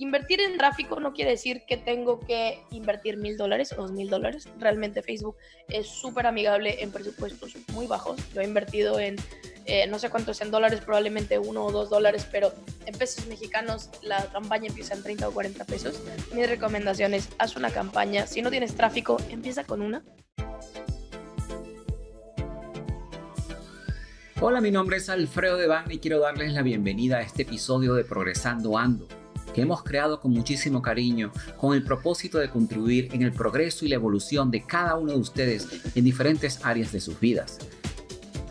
invertir en tráfico no quiere decir que tengo que invertir mil dólares o dos mil dólares. Realmente Facebook es súper amigable en presupuestos muy bajos. Yo he invertido en eh, no sé cuántos en dólares, probablemente uno o dos dólares, pero en pesos mexicanos la campaña empieza en 30 o 40 pesos. Mis recomendaciones, haz una campaña. Si no tienes tráfico, empieza con una. Hola, mi nombre es Alfredo Devane y quiero darles la bienvenida a este episodio de Progresando Ando hemos creado con muchísimo cariño, con el propósito de contribuir en el progreso y la evolución de cada uno de ustedes en diferentes áreas de sus vidas.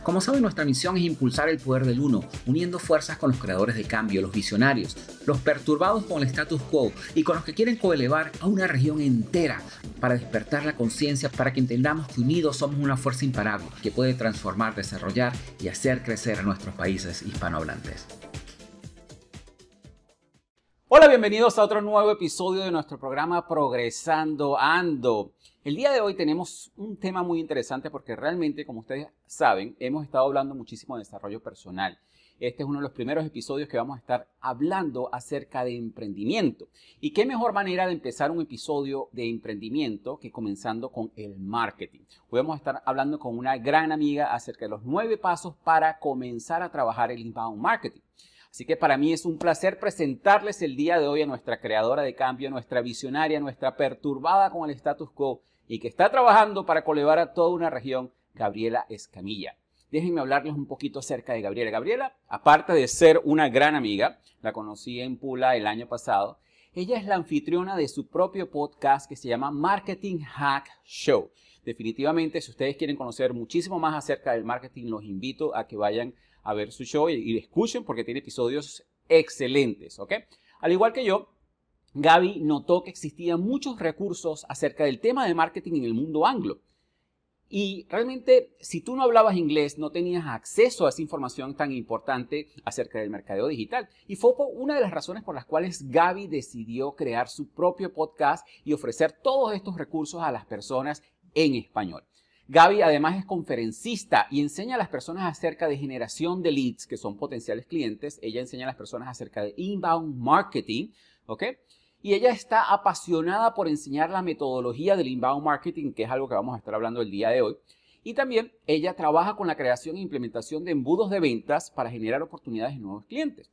Como saben, nuestra misión es impulsar el poder del uno, uniendo fuerzas con los creadores de cambio, los visionarios, los perturbados con el status quo y con los que quieren coelevar a una región entera para despertar la conciencia, para que entendamos que unidos somos una fuerza imparable que puede transformar, desarrollar y hacer crecer a nuestros países hispanohablantes. Hola, bienvenidos a otro nuevo episodio de nuestro programa Progresando Ando. El día de hoy tenemos un tema muy interesante porque realmente, como ustedes saben, hemos estado hablando muchísimo de desarrollo personal. Este es uno de los primeros episodios que vamos a estar hablando acerca de emprendimiento. ¿Y qué mejor manera de empezar un episodio de emprendimiento que comenzando con el marketing? Hoy vamos a estar hablando con una gran amiga acerca de los nueve pasos para comenzar a trabajar el inbound marketing. Así que para mí es un placer presentarles el día de hoy a nuestra creadora de cambio, nuestra visionaria, nuestra perturbada con el status quo y que está trabajando para colevar a toda una región, Gabriela Escamilla. Déjenme hablarles un poquito acerca de Gabriela. Gabriela, aparte de ser una gran amiga, la conocí en Pula el año pasado, ella es la anfitriona de su propio podcast que se llama Marketing Hack Show. Definitivamente, si ustedes quieren conocer muchísimo más acerca del marketing, los invito a que vayan a ver su show y, escuchen porque tiene episodios excelentes, ¿ok? Al igual que yo, Gaby notó que existían muchos recursos acerca del tema de marketing en el mundo anglo. Y realmente, si tú no hablabas inglés, no tenías acceso a esa información tan importante acerca del mercado digital. Y fue una de las razones por las cuales Gaby decidió crear su propio podcast y ofrecer todos estos recursos a las personas en español. Gaby además es conferencista y enseña a las personas acerca de generación de leads, que son potenciales clientes. Ella enseña a las personas acerca de inbound marketing, ¿ok? Y ella está apasionada por enseñar la metodología del inbound marketing, que es algo que vamos a estar hablando el día de hoy. Y también ella trabaja con la creación e implementación de embudos de ventas para generar oportunidades de nuevos clientes.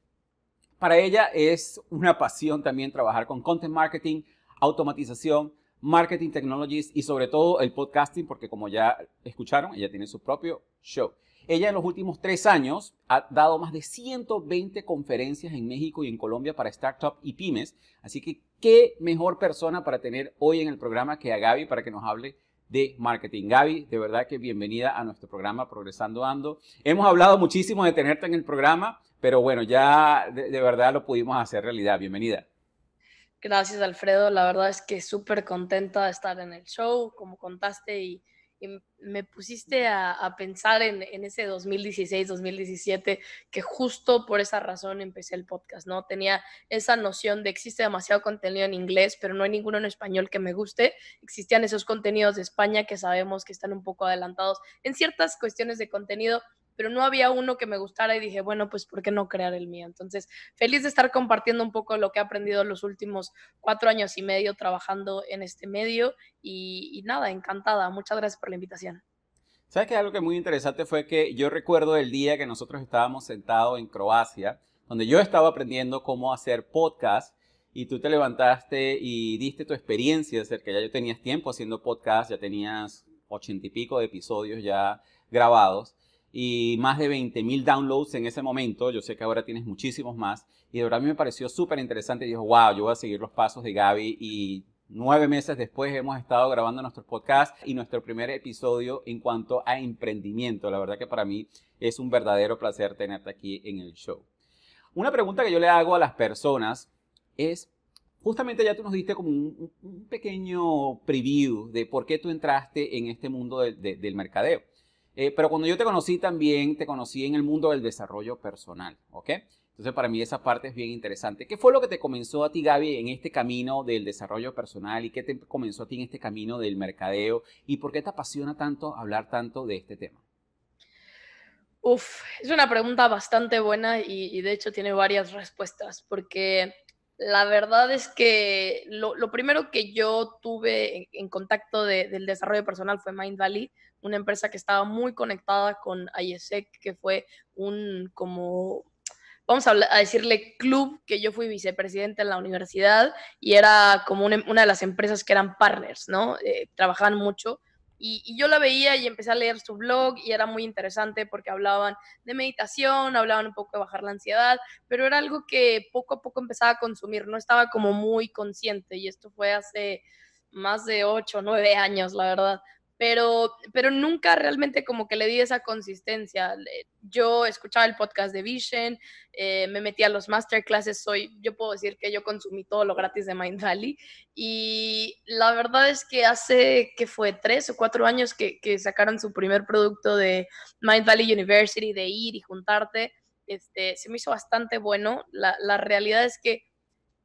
Para ella es una pasión también trabajar con content marketing, automatización, marketing technologies y sobre todo el podcasting, porque como ya escucharon, ella tiene su propio show. Ella en los últimos tres años ha dado más de 120 conferencias en México y en Colombia para startups y pymes. Así que qué mejor persona para tener hoy en el programa que a Gaby para que nos hable de marketing. Gaby, de verdad que bienvenida a nuestro programa Progresando Ando. Hemos hablado muchísimo de tenerte en el programa, pero bueno, ya de, de verdad lo pudimos hacer realidad. Bienvenida. Gracias, Alfredo. La verdad es que súper contenta de estar en el show, como contaste, y, me pusiste a, pensar en, ese 2016-2017, que justo por esa razón empecé el podcast, ¿no? Tenía esa noción de existe demasiado contenido en inglés, pero no hay ninguno en español que me guste. Existían esos contenidos de España que sabemos que están un poco adelantados en ciertas cuestiones de contenido, pero no había uno que me gustara y dije, bueno, pues ¿por qué no crear el mío? Entonces, feliz de estar compartiendo un poco lo que he aprendido los últimos cuatro años y medio trabajando en este medio y, nada, encantada. Muchas gracias por la invitación. ¿Sabes que algo que muy interesante fue que yo recuerdo el día que nosotros estábamos sentados en Croacia, donde yo estaba aprendiendo cómo hacer podcast y tú te levantaste y diste tu experiencia que ya yo tenías tiempo haciendo podcast, ya tenías ochenta y pico de episodios ya grabados y más de 20.000 downloads en ese momento. Yo sé que ahora tienes muchísimos más. Y de verdad a mí me pareció súper interesante. Y dijo, wow, yo voy a seguir los pasos de Gaby. Y nueve meses después hemos estado grabando nuestro podcast y nuestro primer episodio en cuanto a emprendimiento. La verdad que para mí es un verdadero placer tenerte aquí en el show. Una pregunta que yo le hago a las personas es, justamente ya tú nos diste como un, pequeño preview de por qué tú entraste en este mundo del mercadeo. Eh, pero cuando yo te conocí también, te conocí en el mundo del desarrollo personal, ¿ok? Entonces para mí esa parte es bien interesante. ¿Qué fue lo que te comenzó a ti, Gaby, en este camino del desarrollo personal y qué te comenzó a ti en este camino del mercadeo y por qué te apasiona tanto hablar tanto de este tema? Uf, es una pregunta bastante buena y, y de hecho tiene varias respuestas, porque la verdad es que lo, primero que yo tuve en, contacto del desarrollo personal fue Mind Valley, una empresa que estaba muy conectada con IESEC, que fue un como vamos a, decirle club, que yo fui vicepresidente en la universidad y era como una, de las empresas que eran partners, ¿no? Eh, trabajaban mucho y, yo la veía y empecé a leer su blog y era muy interesante porque hablaban de meditación, hablaban un poco de bajar la ansiedad, pero era algo que poco a poco empezaba a consumir, no estaba como muy consciente y esto fue hace más de 8 o 9 años, la verdad pero, pero nunca realmente como que le di esa consistencia. Eh, yo escuchaba el podcast de Vision, eh, me metí a los masterclasses, soy, yo puedo decir que yo consumí todo lo gratis de Mindvalley, y la verdad es que hace que fue tres o cuatro años que, que sacaron su primer producto de Mind University, de ir y juntarte, este, se me hizo bastante bueno. la realidad es que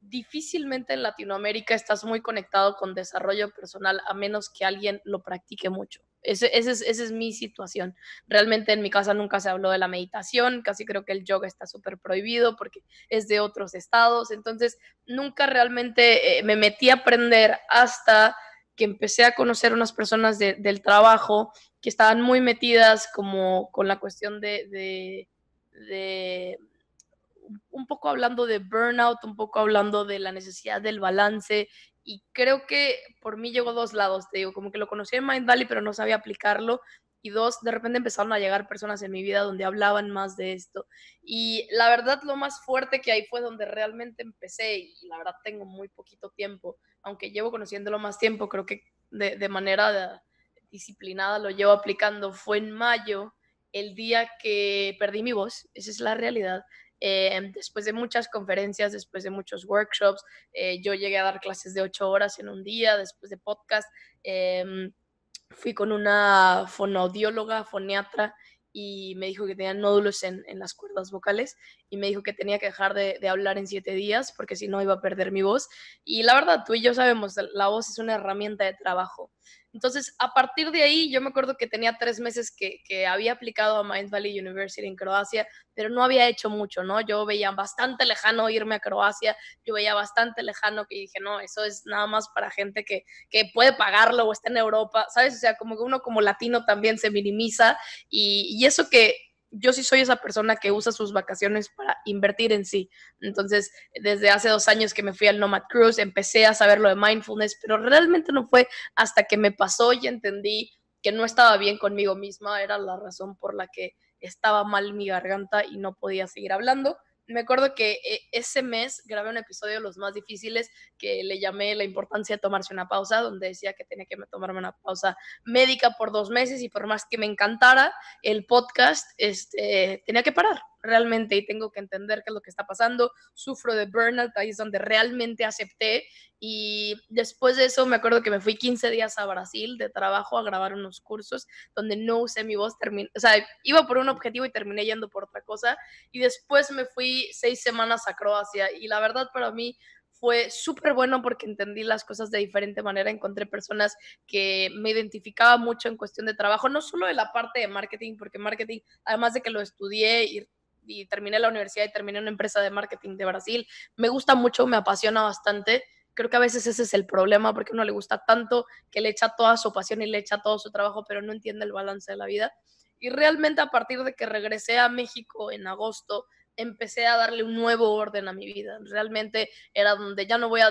difícilmente en Latinoamérica estás muy conectado con desarrollo personal a menos que alguien lo practique mucho. Ese, es, esa es mi situación. Realmente en mi casa nunca se habló de la meditación, casi creo que el yoga está súper prohibido porque es de otros estados, entonces nunca realmente eh, me metí a aprender hasta que empecé a conocer unas personas del trabajo que estaban muy metidas como con la cuestión de un poco hablando de burnout, un poco hablando de la necesidad del balance. Y creo que por mí llegó dos lados, te digo, como que lo conocí en Mind pero no sabía aplicarlo. Y dos, de repente empezaron a llegar personas en mi vida donde hablaban más de esto. Y la verdad, lo más fuerte que ahí fue donde realmente empecé. Y la verdad, tengo muy poquito tiempo, aunque llevo conociéndolo más tiempo, creo que de, manera disciplinada lo llevo aplicando. Fue en mayo, el día que perdí mi voz, esa es la realidad. Em, después de muchas conferencias, después de muchos workshops, eh, yo llegué a dar clases de ocho horas en un día, después de podcast. Em, fui con una fonoaudióloga, foniatra, y me dijo que tenía nódulos en las cuerdas vocales y me dijo que tenía que dejar de, hablar en siete días porque si no iba a perder mi voz. Y la verdad, tú y yo sabemos, la voz es una herramienta de trabajo. Entonces, a partir de ahí, yo me acuerdo que tenía tres meses que, había aplicado a Mind Valley University en Croacia, pero no había hecho mucho, ¿no? Yo veía bastante lejano irme a Croacia, yo veía bastante lejano que dije, no, eso es nada más para gente que, que puede pagarlo o está en Europa, ¿sabes? O sea, como que uno como latino también se minimiza y eso que yo sí soy esa persona que usa sus vacaciones para invertir en sí. Entonces, desde hace dos años que me fui al Nomad Cruise, empecé a saber lo de mindfulness, pero realmente no fue hasta que me pasó y entendí que no estaba bien conmigo misma, era la razón por la que estaba mal mi garganta y no podía seguir hablando me acuerdo que eh, ese mes grabé un episodio de los más difíciles que le llamé la importancia de tomarse una pausa, donde decía que tenía que tomarme una pausa médica por dos meses y por más que me encantara el podcast, este, tenía que parar realmente y tengo que entender qué es lo que está pasando. Sufro de burnout, ahí es donde realmente acepté. Y después de eso me acuerdo que me fui 15 días a Brasil de trabajo a grabar unos cursos donde no usé mi voz, o sea, iba por un objetivo y terminé yendo por otra cosa. Y después me fui seis semanas a Croacia y la verdad para mí fue súper bueno porque entendí las cosas de diferente manera, encontré personas que me identificaba mucho en cuestión de trabajo, no solo de la parte de marketing, porque marketing, además de que lo estudié y y terminé la universidad y terminé una empresa de marketing de Brasil. Me gusta mucho, me apasiona bastante. Creo que a veces ese es el problema porque a uno le gusta tanto que le echa toda su pasión y le echa todo su trabajo, pero no entiende el balance de la vida. Y realmente a partir de que regresé a México en agosto, empecé a darle un nuevo orden a mi vida. Realmente era donde ya no voy a,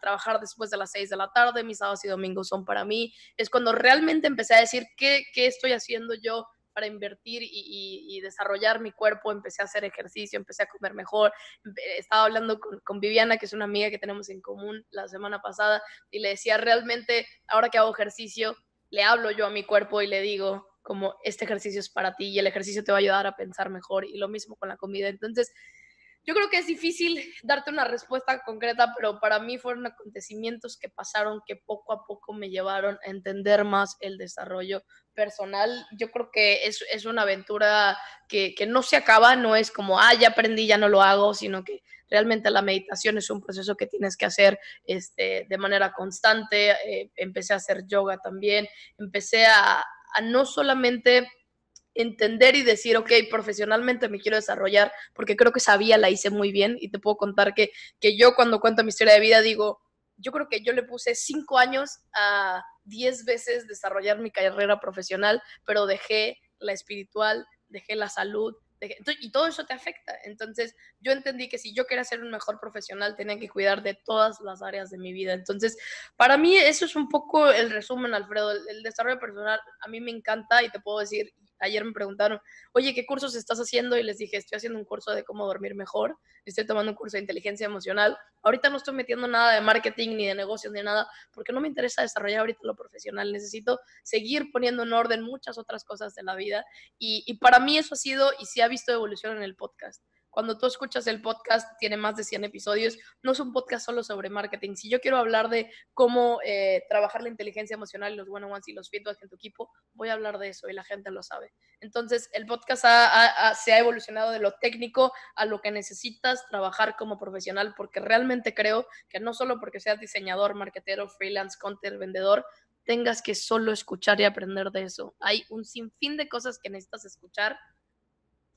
trabajar después de las 6 de la tarde, mis sábados y domingos son para mí. Es cuando realmente empecé a decir qué, qué estoy haciendo yo, para invertir y, desarrollar mi cuerpo, empecé a hacer ejercicio, empecé a comer mejor. Estaba hablando con, con, Viviana, que es una amiga que tenemos en común la semana pasada, y le decía, realmente, ahora que hago ejercicio, le hablo yo a mi cuerpo y le digo como este ejercicio es para ti y el ejercicio te va a ayudar a pensar mejor y lo mismo con la comida. Entonces, yo creo que es difícil darte una respuesta concreta, pero para mí fueron acontecimientos que pasaron que poco a poco me llevaron a entender más el desarrollo personal. Yo creo que es, es una aventura que, no se acaba, no es como, ah, ya aprendí, ya no lo hago, sino que realmente la meditación es un proceso que tienes que hacer este, de manera constante. Eh, empecé a hacer yoga también, empecé a, a no solamente entender y decir, ok, profesionalmente me quiero desarrollar, porque creo que sabía, la hice muy bien y te puedo contar que, que yo cuando cuento mi historia de vida digo, yo creo que yo le puse cinco años a diez veces desarrollar mi carrera profesional, pero dejé la espiritual, dejé la salud, y todo eso te afecta. Entonces yo entendí que si yo quería ser un mejor profesional tenía que cuidar de todas las áreas de mi vida. Entonces para mí eso es un poco el resumen, Alfredo. el desarrollo personal a mí me encanta y te puedo decir, ayer me preguntaron, oye, ¿qué cursos estás haciendo? Y les dije, estoy haciendo un curso de cómo dormir mejor, estoy tomando un curso de inteligencia emocional. Ahorita no estoy metiendo nada de marketing, ni de negocios, ni nada, porque no me interesa desarrollar ahorita lo profesional. Necesito seguir poniendo en orden muchas otras cosas de la vida. Y, y para mí eso ha sido y sí ha visto evolución en el podcast. Cuando tú escuchas el podcast, tiene más de 100 episodios. No es un podcast solo sobre marketing. Si yo quiero hablar de cómo eh, trabajar la inteligencia emocional, los one ones y los feedbacks en tu equipo, voy a hablar de eso y la gente lo sabe. Entonces, el podcast se ha evolucionado de lo técnico a lo que necesitas trabajar como profesional, porque realmente creo que no solo porque seas diseñador, marketero, freelance, content, vendedor, tengas que solo escuchar y aprender de eso. Hay un sinfín de cosas que necesitas escuchar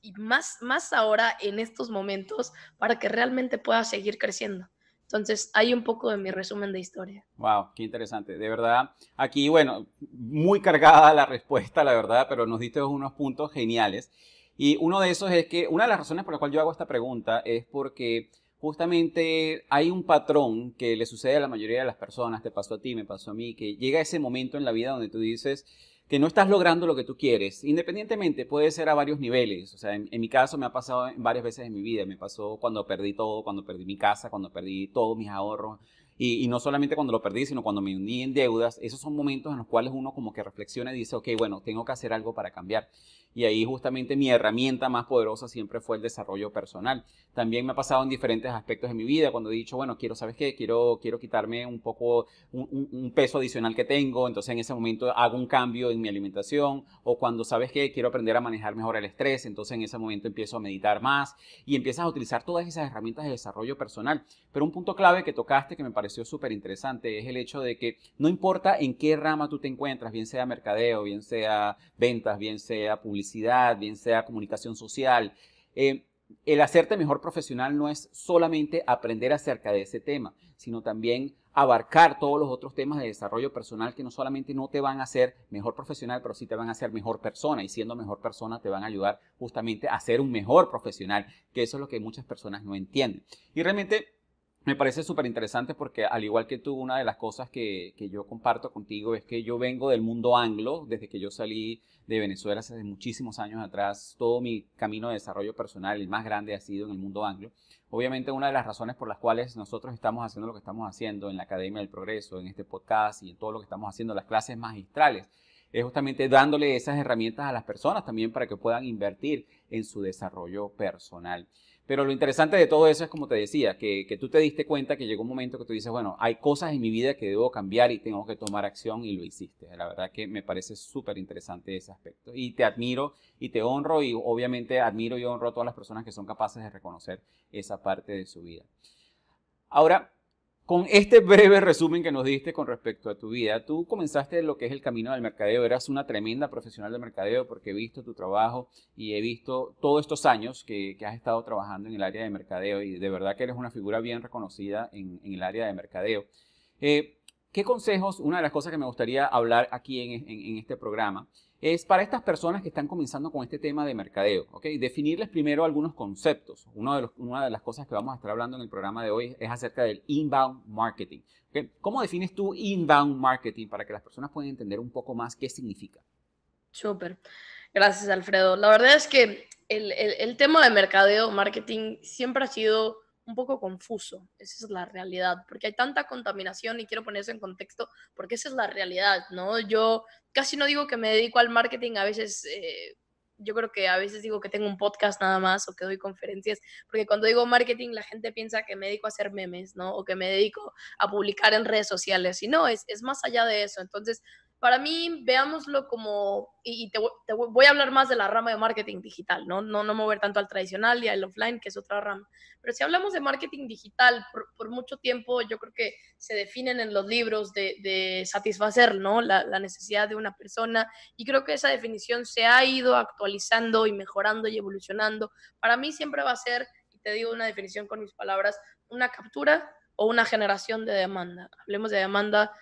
y más, más ahora en estos momentos para que realmente pueda seguir creciendo. Entonces, hay un poco de mi resumen de historia. Wow, qué interesante. De verdad, aquí, bueno, muy cargada la respuesta, la verdad, pero nos diste unos puntos geniales. Y uno de esos es que una de las razones por la cual yo hago esta pregunta es porque justamente hay un patrón que le sucede a la mayoría de las personas, te pasó a ti, me pasó a mí, que llega ese momento en la vida donde tú dices, que no estás logrando lo que tú quieres. Independientemente, puede ser a varios niveles. O sea, en, mi caso me ha pasado varias veces en mi vida. Me pasó cuando perdí todo, cuando perdí mi casa, cuando perdí todos mis ahorros. Y, no solamente cuando lo perdí, sino cuando me hundí en deudas. Esos son momentos en los cuales uno como que reflexiona y dice, ok, bueno, tengo que hacer algo para cambiar y ahí justamente mi herramienta más poderosa siempre fue el desarrollo personal. También me ha pasado en diferentes aspectos de mi vida cuando he dicho, bueno, quiero, ¿sabes qué? Quiero, quiero quitarme un poco, un, un peso adicional que tengo, entonces en ese momento hago un cambio en mi alimentación o cuando, ¿sabes qué? Quiero aprender a manejar mejor el estrés, entonces en ese momento empiezo a meditar más y empiezas a utilizar todas esas herramientas de desarrollo personal. Pero un punto clave que tocaste que me pareció súper interesante es el hecho de que no importa en qué rama tú te encuentras, bien sea mercadeo, bien sea ventas, bien sea publicidad, bien sea comunicación social. Eh, el hacerte mejor profesional no es solamente aprender acerca de ese tema, sino también abarcar todos los otros temas de desarrollo personal que no solamente no te van a hacer mejor profesional, pero sí te van a hacer mejor persona y siendo mejor persona te van a ayudar justamente a ser un mejor profesional, que eso es lo que muchas personas no entienden. Y realmente me parece súper interesante porque al igual que tú, una de las cosas que, yo comparto contigo es que yo vengo del mundo anglo, desde que yo salí de Venezuela hace muchísimos años atrás, todo mi camino de desarrollo personal, el más grande ha sido en el mundo anglo. Obviamente una de las razones por las cuales nosotros estamos haciendo lo que estamos haciendo en la Academia del Progreso, en este podcast y en todo lo que estamos haciendo, las clases magistrales, es justamente dándole esas herramientas a las personas también para que puedan invertir en su desarrollo personal. Pero lo interesante de todo eso es, como te decía, que, tú te diste cuenta que llegó un momento que tú dices, bueno, hay cosas en mi vida que debo cambiar y tengo que tomar acción y lo hiciste. La verdad que me parece súper interesante ese aspecto. Y te admiro y te honro y obviamente admiro y honro a todas las personas que son capaces de reconocer esa parte de su vida. Ahora, con este breve resumen que nos diste con respecto a tu vida, tú comenzaste lo que es el camino del mercadeo, eras una tremenda profesional de mercadeo porque he visto tu trabajo y he visto todos estos años que, has estado trabajando en el área de mercadeo y de verdad que eres una figura bien reconocida en, el área de mercadeo. Eh, ¿Qué consejos, una de las cosas que me gustaría hablar aquí en este programa, es para estas personas que están comenzando con este tema de mercadeo. ¿ok? Definirles primero algunos conceptos. una de las cosas que vamos a estar hablando en el programa de hoy es acerca del inbound marketing. ¿Cómo defines tú inbound marketing para que las personas puedan entender un poco más qué significa? Súper. Gracias, Alfredo. La verdad es que el tema de mercadeo, marketing, siempre ha sido un poco confuso. Esa es la realidad, porque hay tanta contaminación y quiero poner eso en contexto, porque esa es la realidad, ¿no? Yo casi no digo que me dedico al marketing, a veces eh, yo creo que a veces digo que tengo un podcast nada más o que doy conferencias, porque cuando digo marketing la gente piensa que me dedico a hacer memes, ¿no? O que me dedico a publicar en redes sociales, y no, es, es más allá de eso. Entonces, para mí, veámoslo como, y, te, voy a hablar más de la rama de marketing digital, ¿no? No, no mover tanto al tradicional y al offline, que es otra rama. Pero si hablamos de marketing digital, por, mucho tiempo yo creo que se definen en los libros de, satisfacer, ¿no? La, la, necesidad de una persona. Y creo que esa definición se ha ido actualizando y mejorando y evolucionando. Para mí siempre va a ser, y te digo una definición con mis palabras, una captura o una generación de demanda. Hablemos de demanda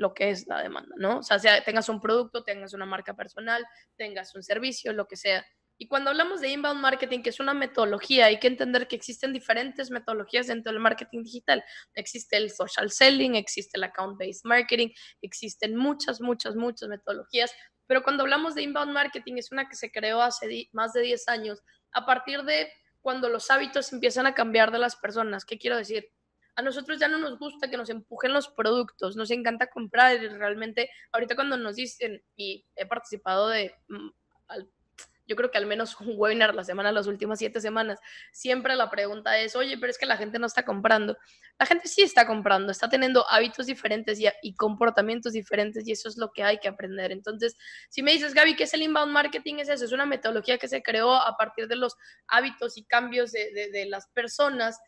lo que es la demanda, ¿no? O sea, tengas un producto, tengas una marca personal, tengas un servicio, lo que sea. Y cuando hablamos de inbound marketing, que es una metodología, hay que entender que existen diferentes metodologías dentro del marketing digital. Existe el social selling, existe el account-based marketing, existen muchas, muchas, muchas metodologías. Pero cuando hablamos de inbound marketing, es una que se creó hace más de 10 años, a partir de cuando los hábitos empiezan a cambiar de las personas. ¿Qué quiero decir? a nosotros ya no nos gusta que nos empujen los productos, nos encanta comprar y realmente ahorita cuando nos dicen, y he participado de, mm, yo creo que al menos un webinar la semana, las últimas siete semanas, siempre la pregunta es, oye, pero es que la gente no está comprando. La gente sí está comprando, está teniendo hábitos diferentes y, y comportamientos diferentes y eso es lo que hay que aprender. Entonces, si me dices, Gaby, ¿qué es el inbound marketing? Es eso, es una metodología que se creó a partir de los hábitos y cambios de las personas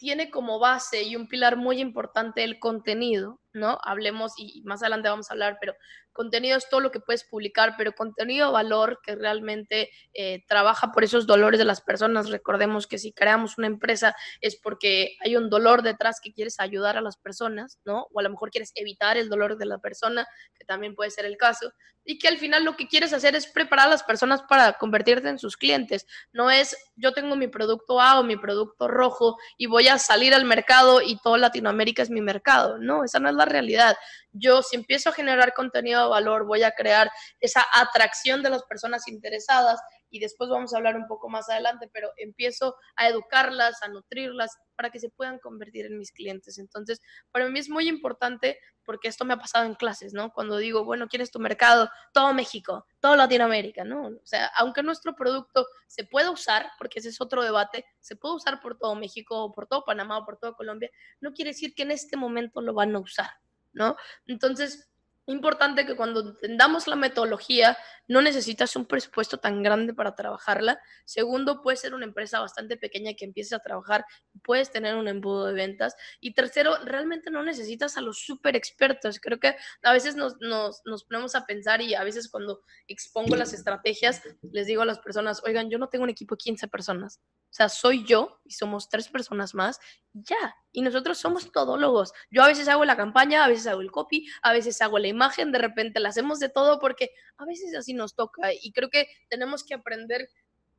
tiene como base y un pilar muy importante el contenido, ¿no? Hablemos y más adelante vamos a hablar, pero contenido es todo lo que puedes publicar, pero contenido valor que realmente eh, trabaja por esos dolores de las personas. Recordemos que si creamos una empresa es porque hay un dolor detrás que quieres ayudar a las personas, ¿no? O a lo mejor quieres evitar el dolor de la persona, que también puede ser el caso, y que al final lo que quieres hacer es preparar a las personas para convertirte en sus clientes. No es yo tengo mi producto A o mi producto rojo y voy a salir al mercado y toda Latinoamérica es mi mercado. No, esa no es realidad. Yo si empiezo a generar contenido de valor, voy a crear esa atracción de las personas interesadas y después vamos a hablar un poco más adelante, pero empiezo a educarlas, a nutrirlas para que se puedan convertir en mis clientes. Entonces, para mí es muy importante porque esto me ha pasado en clases, ¿no? Cuando digo, bueno, ¿quién es tu mercado? Todo México, toda Latinoamérica, ¿no? O sea, aunque nuestro producto se pueda usar, porque ese es otro debate, se puede usar por todo México o por todo Panamá o por todo Colombia, no quiere decir que en este momento lo van a usar, ¿no? Entonces, importante que cuando entendamos la metodología, no necesitas un presupuesto tan grande para trabajarla. Segundo, puede ser una empresa bastante pequeña que empieces a trabajar, puedes tener un embudo de ventas. Y tercero, realmente no necesitas a los súper expertos. Creo que a veces nos, nos, nos, ponemos a pensar y a veces cuando expongo las estrategias, les digo a las personas, oigan, yo no tengo un equipo de 15 personas. O sea, soy yo y somos tres personas más, ya. Y nosotros somos todólogos. Yo a veces hago la campaña, a veces hago el copy, a veces hago la imagen, de repente la hacemos de todo porque a veces así nos toca y creo que tenemos que aprender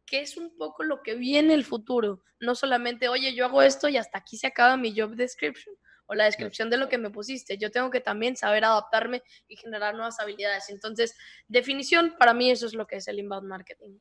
qué es un poco lo que viene el futuro, no solamente, oye, yo hago esto y hasta aquí se acaba mi job description o la descripción de lo que me pusiste. Yo tengo que también saber adaptarme y generar nuevas habilidades. Entonces, definición, para mí eso es lo que es el inbound marketing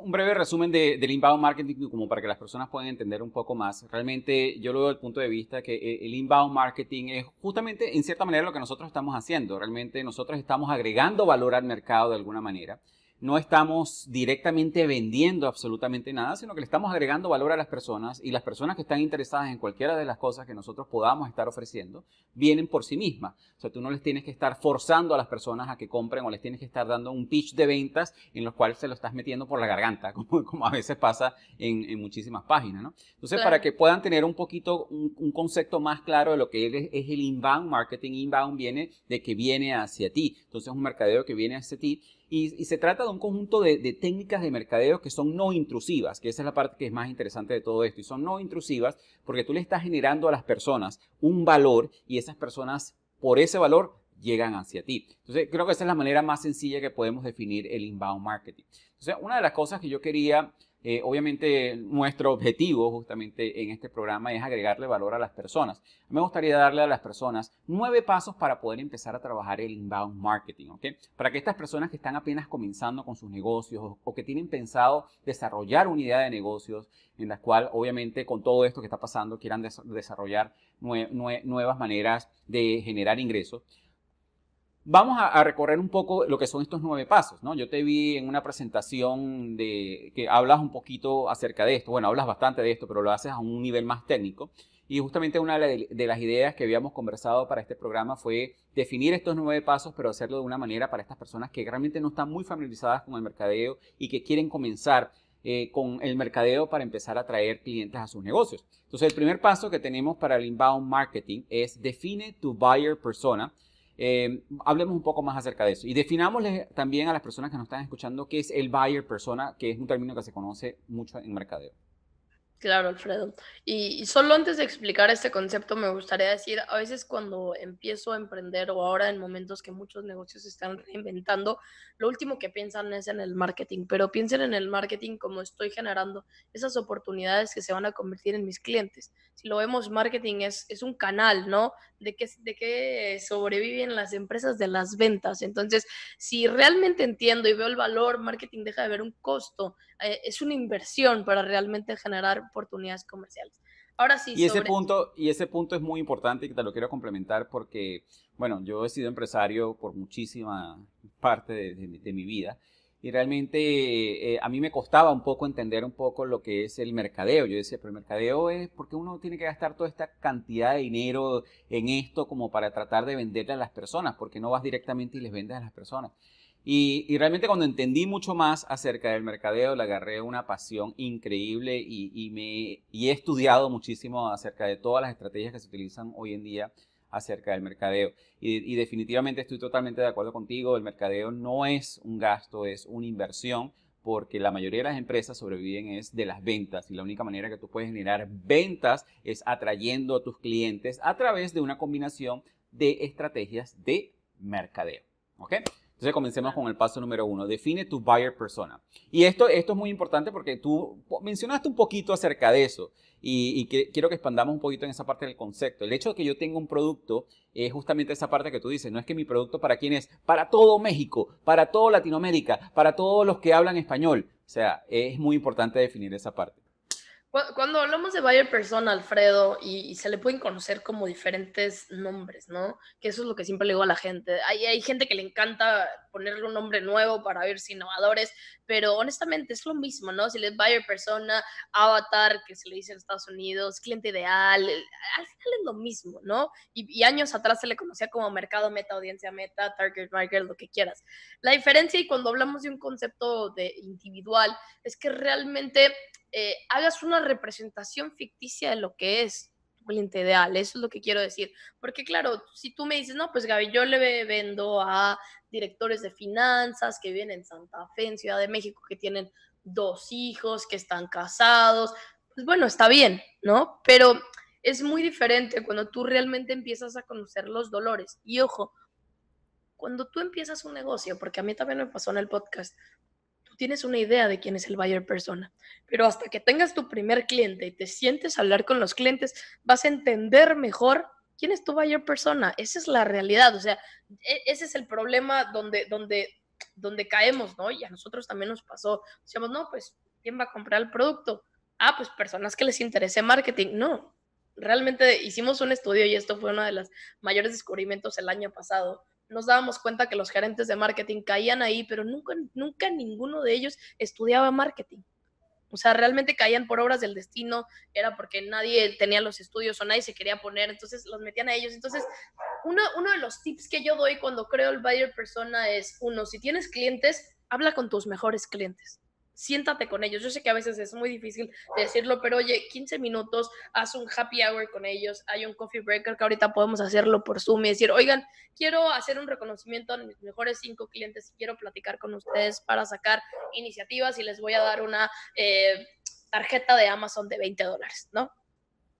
un breve resumen de, del inbound marketing como para que las personas puedan entender un poco más. Realmente yo lo veo desde el punto de vista que eh, el inbound marketing es justamente en cierta manera lo que nosotros estamos haciendo. Realmente nosotros estamos agregando valor al mercado de alguna manera no estamos directamente vendiendo absolutamente nada, sino que le estamos agregando valor a las personas y las personas que están interesadas en cualquiera de las cosas que nosotros podamos estar ofreciendo, vienen por sí mismas. O sea, tú no les tienes que estar forzando a las personas a que compren o les tienes que estar dando un pitch de ventas en los cuales se lo estás metiendo por la garganta, como, como a veces pasa en, muchísimas páginas. ¿no? Entonces, para que puedan tener un poquito, un, concepto más claro de lo que es, el inbound marketing, inbound viene de que viene hacia ti. Entonces, un mercadeo que viene hacia ti y, se trata de un conjunto de, de, técnicas de mercadeo que son no intrusivas, que esa es la parte que es más interesante de todo esto. Y son no intrusivas porque tú le estás generando a las personas un valor y esas personas por ese valor llegan hacia ti. Entonces, creo que esa es la manera más sencilla que podemos definir el inbound marketing. Entonces, una de las cosas que yo quería eh, obviamente nuestro objetivo justamente en este programa es agregarle valor a las personas. Me gustaría darle a las personas nueve pasos para poder empezar a trabajar el inbound marketing, Para que estas personas que están apenas comenzando con sus negocios o que tienen pensado desarrollar una idea de negocios en la cual obviamente con todo esto que está pasando quieran desarrollar nuevas maneras de generar ingresos Vamos a, recorrer un poco lo que son estos nueve pasos, ¿no? Yo te vi en una presentación de que hablas un poquito acerca de esto, bueno, hablas bastante de esto, pero lo haces a un nivel más técnico. Y justamente una de, las ideas que habíamos conversado para este programa fue definir estos nueve pasos, pero hacerlo de una manera para estas personas que realmente no están muy familiarizadas con el mercadeo y que quieren comenzar eh, con el mercadeo para empezar a traer clientes a sus negocios. Entonces, el primer paso que tenemos para el inbound marketing es define tu buyer persona Em, hablemos un poco más acerca de eso y definámosle también a las personas que nos están escuchando qué es el buyer persona, que es un término que se conoce mucho en mercadeo. Claro, Alfredo. Y, solo antes de explicar este concepto, me gustaría decir, a veces cuando empiezo a emprender o ahora en momentos que muchos negocios están reinventando, lo último que piensan es en el marketing, pero piensen en el marketing como estoy generando esas oportunidades que se van a convertir en mis clientes. Si lo vemos, marketing es un canal, ¿no? de qué, de sobreviven las empresas de las ventas. Entonces, si realmente entiendo y veo el valor, marketing deja de ver un costo, eh, es una inversión para realmente generar oportunidades comerciales. Ahora sí. Y ese, punto, y ese punto es muy importante y te lo quiero complementar porque, bueno, yo he sido empresario por muchísima parte de mi vida y realmente eh, a mí me costaba un poco entender un poco lo que es el mercadeo. Yo decía, pero el mercadeo es porque uno tiene que gastar toda esta cantidad de dinero en esto como para tratar de venderle a las personas, porque no vas directamente y les vendes a las personas. Y, realmente cuando entendí mucho más acerca del mercadeo, le agarré una pasión increíble y, me, y he estudiado muchísimo acerca de todas las estrategias que se utilizan hoy en día acerca del mercadeo. Y, definitivamente estoy totalmente de acuerdo contigo, el mercadeo no es un gasto, es una inversión, porque la mayoría de las empresas sobreviven es de las ventas y la única manera que tú puedes generar ventas es atrayendo a tus clientes a través de una combinación de estrategias de mercadeo. ¿Ok? Entonces comencemos con el paso número uno. Define tu buyer persona. Y esto, esto es muy importante porque tú mencionaste un poquito acerca de eso y, quiero que expandamos un poquito en esa parte del concepto. El hecho de que yo tenga un producto es justamente esa parte que tú dices. No es que mi producto para quién es, para todo México, para toda Latinoamérica, para todos los que hablan español. O sea, es muy importante definir esa parte. Cuando hablamos de Bayer persona, Alfredo, y, se le pueden conocer como diferentes nombres, ¿no? Que eso es lo que siempre le digo a la gente. Hay, hay gente que le encanta ponerle un nombre nuevo para ver si innovadores, pero honestamente es lo mismo, ¿no? Si les buyer persona, avatar, que se le dice en Estados Unidos, cliente ideal, al final es lo mismo, ¿no? Y, años atrás se le conocía como mercado meta, audiencia meta, target market, lo que quieras. La diferencia y cuando hablamos de un concepto de individual es que realmente eh, hagas una representación ficticia de lo que es, ideal, eso es lo que quiero decir. Porque claro, si tú me dices, no, pues Gaby, yo le vendo a directores de finanzas que viven en Santa Fe, en Ciudad de México, que tienen dos hijos, que están casados, pues bueno, está bien, ¿no? Pero es muy diferente cuando tú realmente empiezas a conocer los dolores. Y ojo, cuando tú empiezas un negocio, porque a mí también me pasó en el podcast, tienes una idea de quién es el buyer persona, pero hasta que tengas tu primer cliente y te sientes a hablar con los clientes, vas a entender mejor quién es tu buyer persona. Esa es la realidad, o sea, e, ese es el problema donde, donde, donde caemos, ¿no? Y a nosotros también nos pasó. Decíamos, no, pues, ¿quién va a comprar el producto? Ah, pues personas que les interese marketing. No, realmente hicimos un estudio y esto fue uno de los mayores descubrimientos el año pasado nos dábamos cuenta que los gerentes de marketing caían ahí, pero nunca, nunca ninguno de ellos estudiaba marketing. O sea, realmente caían por obras del destino, era porque nadie tenía los estudios o nadie se quería poner, entonces los metían a ellos. Entonces, uno, uno de los tips que yo doy cuando creo el buyer persona es, uno, si tienes clientes, habla con tus mejores clientes siéntate con ellos. Yo sé que a veces es muy difícil decirlo, pero oye, 15 minutos, haz un happy hour con ellos, hay un coffee breaker que ahorita podemos hacerlo por Zoom y decir, oigan, quiero hacer un reconocimiento a mis mejores cinco clientes, quiero platicar con ustedes para sacar iniciativas y les voy a dar una eh, tarjeta de Amazon de 20 dólares, ¿no?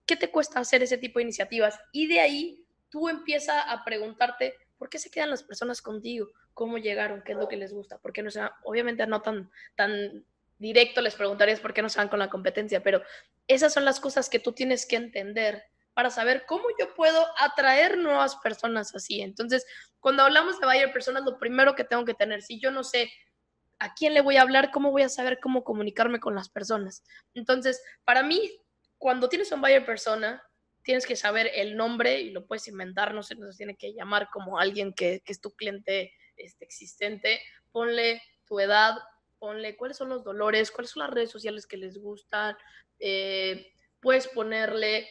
¿Qué te cuesta hacer ese tipo de iniciativas? Y de ahí tú empieza a preguntarte, ¿por qué se quedan las personas contigo? cómo llegaron, qué es lo que les gusta, por qué no se obviamente no tan, tan directo les preguntarías por qué no se van con la competencia, pero esas son las cosas que tú tienes que entender para saber cómo yo puedo atraer nuevas personas así. Entonces, cuando hablamos de buyer personas, lo primero que tengo que tener, si yo no sé a quién le voy a hablar, cómo voy a saber cómo comunicarme con las personas. Entonces, para mí, cuando tienes un buyer persona, tienes que saber el nombre y lo puedes inventar, no sé no se tiene que llamar como alguien que, que es tu cliente este, existente, ponle tu edad, ponle cuáles son los dolores, cuáles son las redes sociales que les gustan, eh, puedes ponerle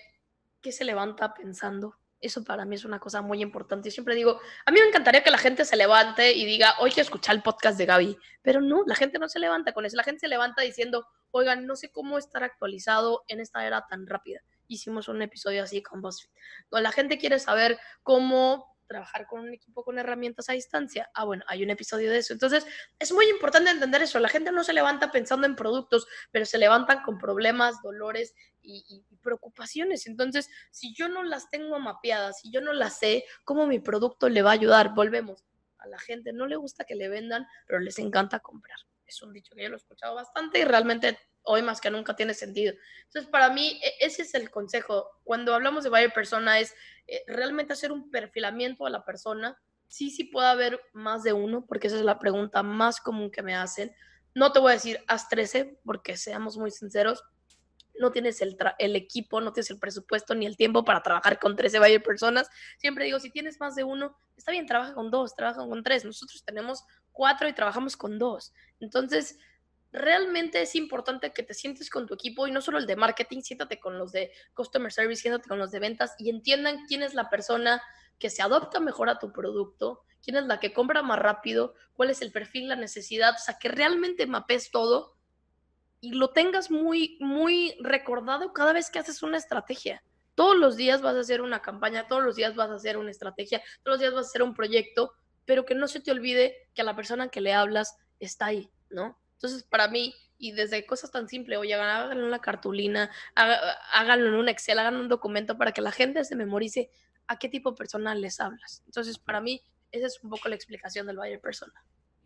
qué se levanta pensando. Eso para mí es una cosa muy importante. Yo siempre digo, a mí me encantaría que la gente se levante y diga, hoy quiero escuchar el podcast de Gaby, pero no, la gente no se levanta con eso, la gente se levanta diciendo, oigan, no sé cómo estar actualizado en esta era tan rápida. Hicimos un episodio así con vos, La gente quiere saber cómo trabajar con un equipo con herramientas a distancia. Ah, bueno, hay un episodio de eso. Entonces, es muy importante entender eso. La gente no se levanta pensando en productos, pero se levantan con problemas, dolores y, preocupaciones. Entonces, si yo no las tengo mapeadas, si yo no las sé, ¿cómo mi producto le va a ayudar? Volvemos. A la gente no le gusta que le vendan, pero les encanta comprar. Es un dicho que yo lo he escuchado bastante y realmente hoy más que nunca tiene sentido. Entonces, para mí, e, ese es el consejo. Cuando hablamos de buyer persona, es eh, realmente hacer un perfilamiento a la persona. Sí, sí puede haber más de uno, porque esa es la pregunta más común que me hacen. No te voy a decir haz 13, porque seamos muy sinceros, no tienes el, el, equipo, no tienes el presupuesto ni el tiempo para trabajar con 13 buyer personas. Siempre digo, si tienes más de uno, está bien, trabaja con dos, trabaja con tres. Nosotros tenemos cuatro y trabajamos con dos. Entonces, realmente es importante que te sientes con tu equipo y no solo el de marketing, siéntate con los de customer service, siéntate con los de ventas y entiendan quién es la persona que se adopta mejor a tu producto, quién es la que compra más rápido, cuál es el perfil, la necesidad, o sea, que realmente mapes todo y lo tengas muy, muy recordado cada vez que haces una estrategia. Todos los días vas a hacer una campaña, todos los días vas a hacer una estrategia, todos los días vas a hacer un proyecto, pero que no se te olvide que a la persona que le hablas está ahí, ¿no? Entonces, para mí, y desde cosas tan simples, oye, háganlo en una cartulina, háganlo en un Excel, hagan un documento para que la gente se memorice a qué tipo de persona les hablas. Entonces, para mí, esa es un poco la explicación del buyer persona.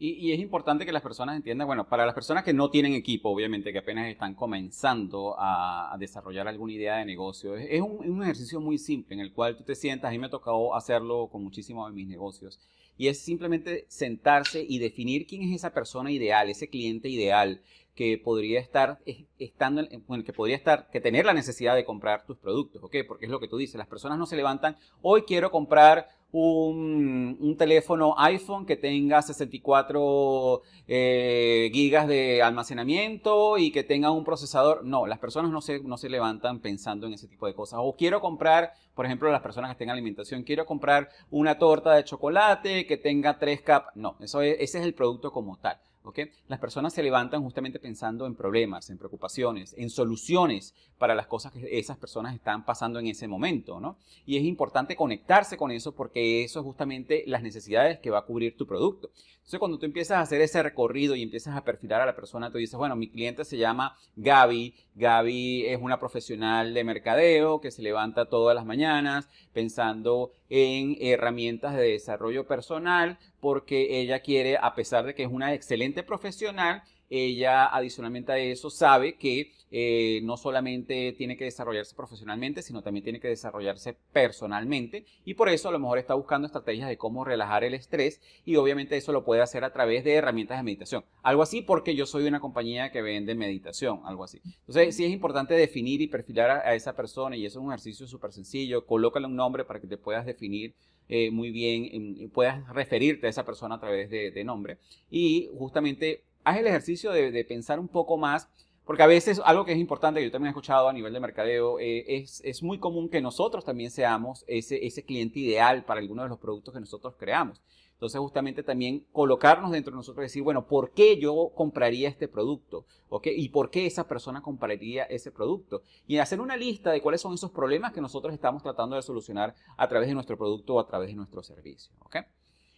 Y, es importante que las personas entiendan, bueno, para las personas que no tienen equipo, obviamente, que apenas están comenzando a, desarrollar alguna idea de negocio, es, un, un, ejercicio muy simple en el cual tú te sientas, y me ha tocado hacerlo con muchísimos de mis negocios, y es simplemente sentarse y definir quién es esa persona ideal, ese cliente ideal que podría estar estando que podría estar que tener la necesidad de comprar tus productos, ¿ok? Porque es lo que tú dices, las personas no se levantan, hoy quiero comprar un, teléfono iPhone que tenga 64 eh, gigas de almacenamiento y que tenga un procesador. No, las personas no se, no se levantan pensando en ese tipo de cosas. O quiero comprar, por ejemplo, las personas que tengan alimentación, quiero comprar una torta de chocolate que tenga tres capas. No, eso ese es el producto como tal. ¿okay? Las personas se levantan justamente pensando en problemas, en preocupaciones, en soluciones para las cosas que esas personas están pasando en ese momento, ¿no? Y es importante conectarse con eso porque eso es justamente las necesidades que va a cubrir tu producto. Entonces, cuando tú empiezas a hacer ese recorrido y empiezas a perfilar a la persona, tú dices, bueno, mi cliente se llama Gaby, Gaby es una profesional de mercadeo que se levanta todas las mañanas pensando en herramientas de desarrollo personal porque ella quiere, a pesar de que es una excelente profesional, ella adicionalmente a eso sabe que eh, no solamente tiene que desarrollarse profesionalmente, sino también tiene que desarrollarse personalmente y por eso a lo mejor está buscando estrategias de cómo relajar el estrés y obviamente eso lo puede hacer a través de herramientas de meditación. Algo así porque yo soy una compañía que vende meditación, algo así. Entonces sí es importante definir y perfilar a, esa persona y eso es un ejercicio súper sencillo. Colócale un nombre para que te puedas definir eh, muy bien, puedas referirte a esa persona a través de, nombre y justamente haz el ejercicio de pensar un poco más porque a veces algo que es importante, que yo también he escuchado a nivel de mercadeo, eh, es, muy común que nosotros también seamos ese, ese cliente ideal para alguno de los productos que nosotros creamos. Entonces, justamente también colocarnos dentro de nosotros y decir, bueno, ¿por qué yo compraría este producto? ¿Okay? ¿Y por qué esa persona compraría ese producto? Y hacer una lista de cuáles son esos problemas que nosotros estamos tratando de solucionar a través de nuestro producto o a través de nuestro servicio. ¿okay?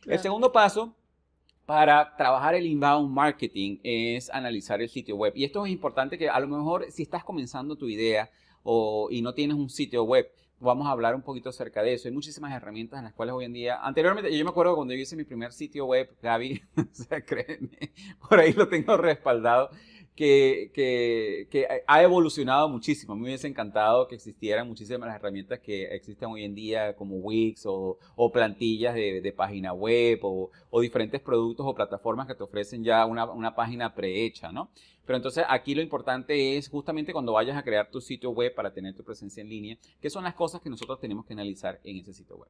El segundo paso para trabajar el inbound marketing es analizar el sitio web. Y esto es importante que a lo mejor si estás comenzando tu idea o, y no tienes un sitio web, vamos a hablar un poquito acerca de eso. Hay muchísimas herramientas en las cuales hoy en día, anteriormente, yo me acuerdo cuando yo hice mi primer sitio web, Gaby, o sea, créeme, por ahí lo tengo respaldado que, ha evolucionado muchísimo. Me hubiese encantado que existieran muchísimas las herramientas que existen hoy en día, como Wix o, plantillas de, página web o, diferentes productos o plataformas que te ofrecen ya una, página prehecha, ¿no? Pero entonces aquí lo importante es justamente cuando vayas a crear tu sitio web para tener tu presencia en línea, qué son las cosas que nosotros tenemos que analizar en ese sitio web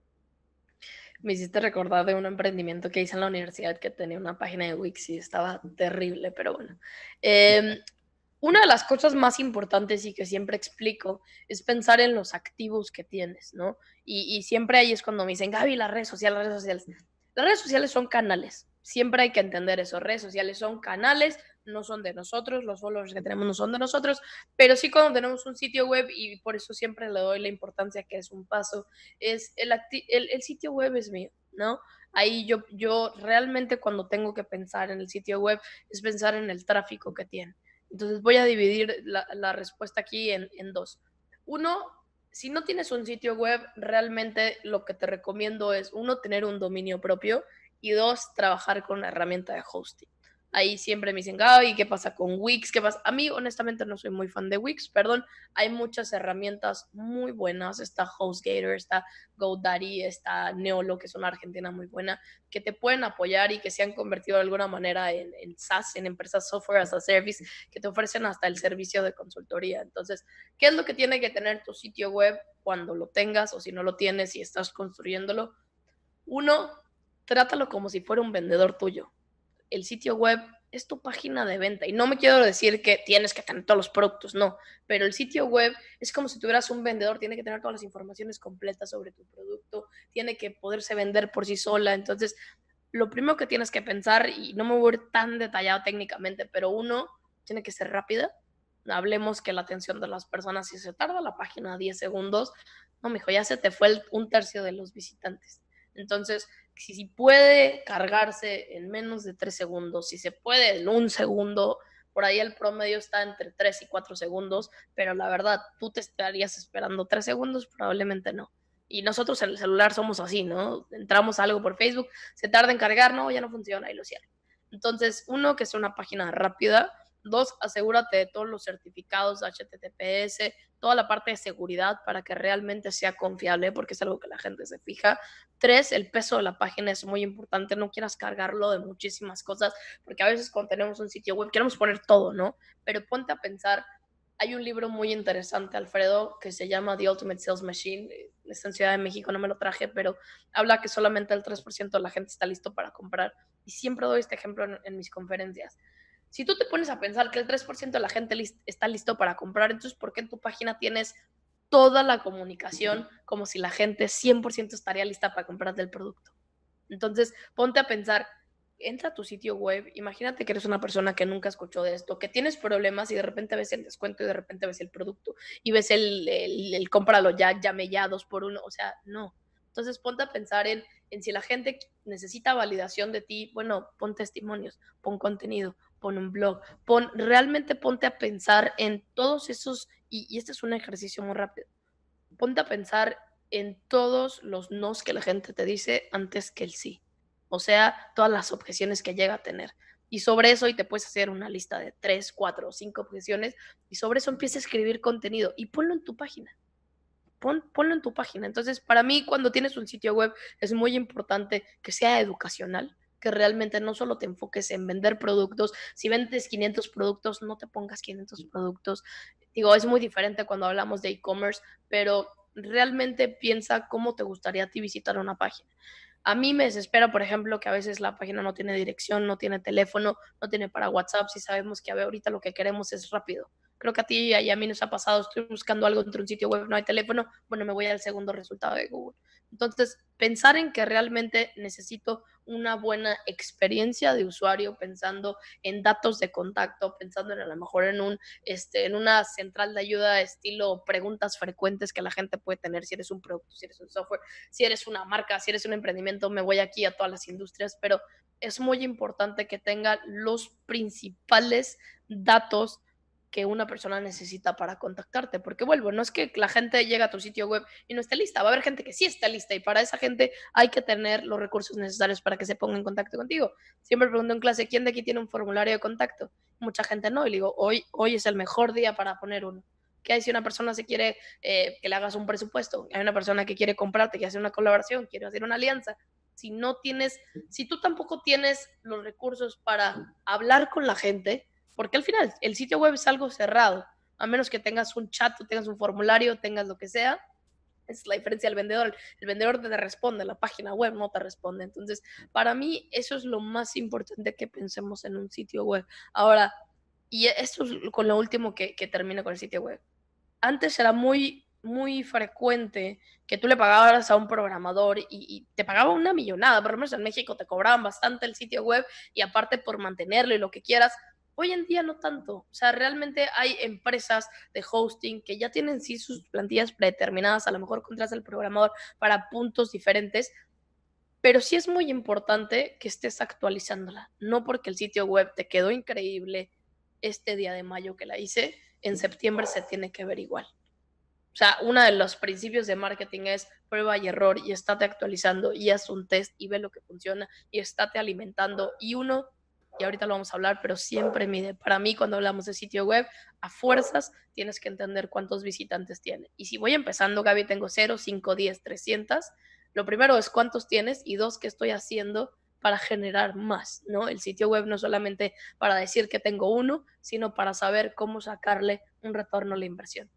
me hiciste recordar de un emprendimiento que hice en la universidad que tenía una página de Wix y estaba terrible, pero bueno. Em, una de las cosas más importantes y que siempre explico es pensar en los activos que tienes, ¿no? Y, y siempre ahí es cuando me dicen, Gaby, las redes sociales, las redes sociales. Las redes sociales son canales, siempre hay que entender eso. Redes sociales son canales no son de nosotros, los followers que tenemos no son de nosotros, pero sí cuando tenemos un sitio web, y por eso siempre le doy la importancia que es un paso, es el, sitio web es mío, ¿no? Ahí yo, yo realmente cuando tengo que pensar en el sitio web es pensar en el tráfico que tiene. Entonces voy a dividir la, respuesta aquí en, en dos. Uno, si no tienes un sitio web, realmente lo que te recomiendo es, uno, tener un dominio propio y dos, trabajar con la herramienta de hosting. Ahí siempre me dicen, Gaby, ¿qué pasa con Wix? ¿Qué pasa? A mí, honestamente, no soy muy fan de Wix, perdón. Hay muchas herramientas muy buenas. Está HostGator, está GoDaddy, está Neolo, que es una argentina muy buena, que te pueden apoyar y que se han convertido de alguna manera en, en SaaS, en empresas software as a service, que te ofrecen hasta el servicio de consultoría. Entonces, ¿qué es lo que tiene que tener tu sitio web cuando lo tengas o si no lo tienes y estás construyéndolo? Uno, trátalo como si fuera un vendedor tuyo el sitio web es tu página de venta. Y no me quiero decir que tienes que tener todos los productos, no. Pero el sitio web es como si tuvieras un vendedor, tiene que tener todas las informaciones completas sobre tu producto, tiene que poderse vender por sí sola. Entonces, lo primero que tienes que pensar, y no me voy a ir tan detallado técnicamente, pero uno, tiene que ser rápida. Hablemos que la atención de las personas, si se tarda la página 10 segundos, no, mijo, ya se te fue un tercio de los visitantes. Entonces, si, si puede cargarse en menos de tres segundos, si se puede en un segundo, por ahí el promedio está entre tres y cuatro segundos, pero la verdad, tú te estarías esperando tres segundos, probablemente no. Y nosotros en el celular somos así, ¿no? Entramos algo por Facebook, se tarda en cargar, no, ya no funciona y lo cierran. Entonces, uno, que es una página rápida, Dos, asegúrate de todos los certificados HTTPS, toda la parte de seguridad para que realmente sea confiable, porque es algo que la gente se fija. Tres, el peso de la página es muy importante, no quieras cargarlo de muchísimas cosas, porque a veces cuando tenemos un sitio web queremos poner todo, ¿no? Pero ponte a pensar, hay un libro muy interesante, Alfredo, que se llama The Ultimate Sales Machine. en Ciudad de México, no me lo traje, pero habla que solamente el 3% de la gente está listo para comprar. Y siempre doy este ejemplo en mis conferencias. Si tú te pones a pensar que el 3% de la gente está listo para comprar, entonces ¿por qué en tu página tienes toda la comunicación como si la gente 100% estaría lista para comprar del producto? Entonces, ponte a pensar, entra a tu sitio web, imagínate que eres una persona que nunca escuchó de esto, que tienes problemas y de repente ves el descuento y de repente ves el producto y ves el, el, cómpralo ya, llame ya, dos por uno, o sea, no. Entonces ponte a pensar en, en si la gente necesita validación de ti, bueno, pon testimonios, pon contenido, pon un blog, pon, realmente ponte a pensar en todos esos, y, este es un ejercicio muy rápido, ponte a pensar en todos los nos que la gente te dice antes que el sí, o sea, todas las objeciones que llega a tener. Y sobre eso, y te puedes hacer una lista de tres, cuatro o cinco objeciones, y sobre eso empieza a escribir contenido y ponlo en tu página. ponlo en tu página. Entonces, para mí, cuando tienes un sitio web, es muy importante que sea educacional, que realmente no solo te enfoques en vender productos, si vendes 500 productos, no te pongas 500 productos. Digo, es muy diferente cuando hablamos de e-commerce, pero realmente piensa cómo te gustaría a ti visitar una página. A mí me desespera, por ejemplo, que a veces la página no tiene dirección, no tiene teléfono, no tiene para WhatsApp, si sabemos que ahorita lo que queremos es rápido. Creo que a ti y a mí nos ha pasado, estoy buscando algo entre un sitio web, no hay teléfono, bueno, me voy al segundo resultado de Google. Entonces, pensar en que realmente necesito una buena experiencia de usuario, pensando en datos de contacto, pensando en a lo mejor en un este, en una central de ayuda estilo preguntas frecuentes que la gente puede tener si eres un producto, si eres un software, si eres una marca, si eres un emprendimiento, me voy aquí a todas las industrias, pero es muy importante que tenga los principales datos que una persona necesita para contactarte. Porque vuelvo, no es que la gente llegue a tu sitio web y no esté lista, va a haber gente que sí está lista y para esa gente hay que tener los recursos necesarios para que se ponga en contacto contigo. Siempre pregunto en clase, ¿quién de aquí tiene un formulario de contacto? Mucha gente no y le digo, hoy, hoy es el mejor día para poner uno. ¿Qué hay si una persona se quiere eh, que le hagas un presupuesto? Hay una persona que quiere comprarte, que hace una colaboración, quiere hacer una alianza. Si no tienes, si tú tampoco tienes los recursos para hablar con la gente, porque al final, el sitio web es algo cerrado, a menos que tengas un chat, tengas un formulario, tengas lo que sea. es la diferencia del vendedor. El vendedor te responde, la página web no te responde. Entonces, para mí, eso es lo más importante que pensemos en un sitio web. Ahora, y esto es con lo último que, que termina con el sitio web. Antes era muy muy frecuente que tú le pagabas a un programador y, y, te pagaba una millonada, por lo menos en México te cobraban bastante el sitio web y aparte por mantenerlo y lo que quieras, Hoy en día no tanto. O sea, realmente hay empresas de hosting que ya tienen sí sus plantillas predeterminadas, a lo mejor contratas el programador para puntos diferentes, pero sí es muy importante que estés actualizándola. No porque el sitio web te quedó increíble este día de mayo que la hice, en septiembre se tiene que ver igual. O sea, uno de los principios de marketing es prueba y error y estate actualizando y haz un test y ve lo que funciona y estate alimentando y uno y ahorita lo vamos a hablar, pero siempre mide. Para mí, cuando hablamos de sitio web, a fuerzas tienes que entender cuántos visitantes tiene. Y si voy empezando, Gaby, tengo 0, 5, 10, 300, lo primero es cuántos tienes y dos, qué estoy haciendo para generar más, ¿no? El sitio web no solamente para decir que tengo uno, sino para saber cómo sacarle un retorno a la inversión.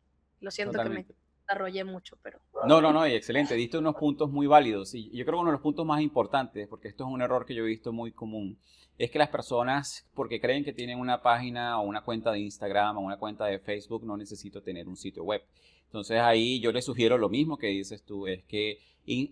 Lo siento que me desarrollé mucho, pero... No, no, no, y excelente, diste unos puntos muy válidos. Y yo creo que uno de los puntos más importantes, porque esto es un error que yo he visto muy común, es que las personas, porque creen que tienen una página o una cuenta de Instagram o una cuenta de Facebook, no necesito tener un sitio web. Entonces ahí yo les sugiero lo mismo que dices tú, es que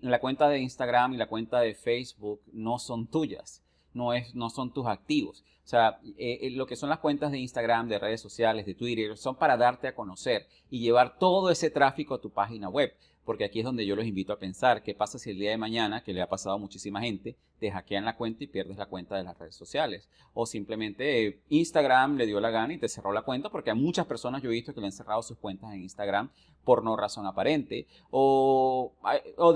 la cuenta de Instagram y la cuenta de Facebook no son tuyas, no, es, no son tus activos. O sea, eh, eh, lo que son las cuentas de Instagram, de redes sociales, de Twitter, son para darte a conocer y llevar todo ese tráfico a tu página web porque aquí es donde yo los invito a pensar qué pasa si el día de mañana, que le ha pasado a muchísima gente, te hackean la cuenta y pierdes la cuenta de las redes sociales. O simplemente eh, Instagram le dio la gana y te cerró la cuenta, porque a muchas personas yo he visto que le han cerrado sus cuentas en Instagram por no razón aparente. O,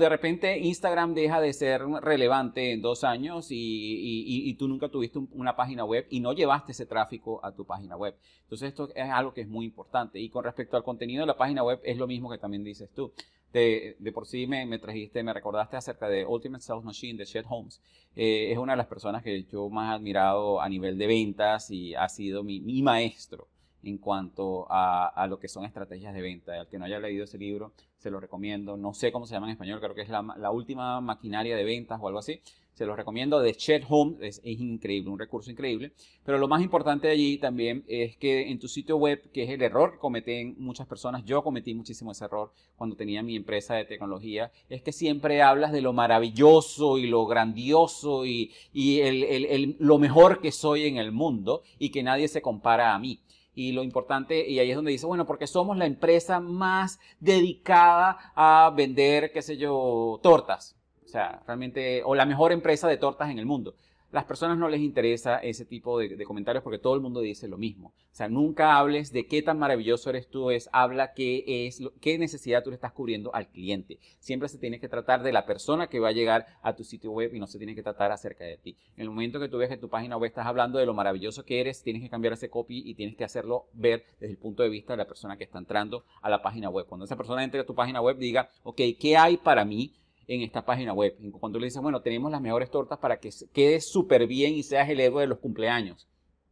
de repente Instagram deja de ser relevante en dos años y, tú nunca tuviste una página web y no llevaste ese tráfico a tu página web. Entonces esto es algo que es muy importante. Y con respecto al contenido de la página web es lo mismo que también dices tú de, por sí me, trajiste, me recordaste acerca de Ultimate Sales Machine de Chet Holmes. Eh, es una de las personas que yo más he admirado a nivel de ventas y ha sido mi, maestro en cuanto a, lo que son estrategias de venta. Al que no haya leído ese libro, se lo recomiendo. No sé cómo se llama en español, creo que es la, la última maquinaria de ventas o algo así, se los recomiendo, de Chet Home, es, increíble, un recurso increíble. Pero lo más importante allí también es que en tu sitio web, que es el error que cometen muchas personas, yo cometí muchísimo ese error cuando tenía mi empresa de tecnología, es que siempre hablas de lo maravilloso y lo grandioso y, y el, el, el, lo mejor que soy en el mundo y que nadie se compara a mí. Y lo importante, y ahí es donde dice, bueno, porque somos la empresa más dedicada a vender, qué sé yo, tortas o sea, realmente, o la mejor empresa de tortas en el mundo. Las personas no les interesa ese tipo de, comentarios porque todo el mundo dice lo mismo. O sea, nunca hables de qué tan maravilloso eres tú, es habla qué es, qué necesidad tú le estás cubriendo al cliente. Siempre se tiene que tratar de la persona que va a llegar a tu sitio web y no se tiene que tratar acerca de ti. En el momento que tú ves que tu página web estás hablando de lo maravilloso que eres, tienes que cambiar ese copy y tienes que hacerlo ver desde el punto de vista de la persona que está entrando a la página web. Cuando esa persona entre a tu página web, diga, ok, ¿qué hay para mí? en esta página web. Cuando le dices, bueno, tenemos las mejores tortas para que quede súper bien y seas el héroe de los cumpleaños.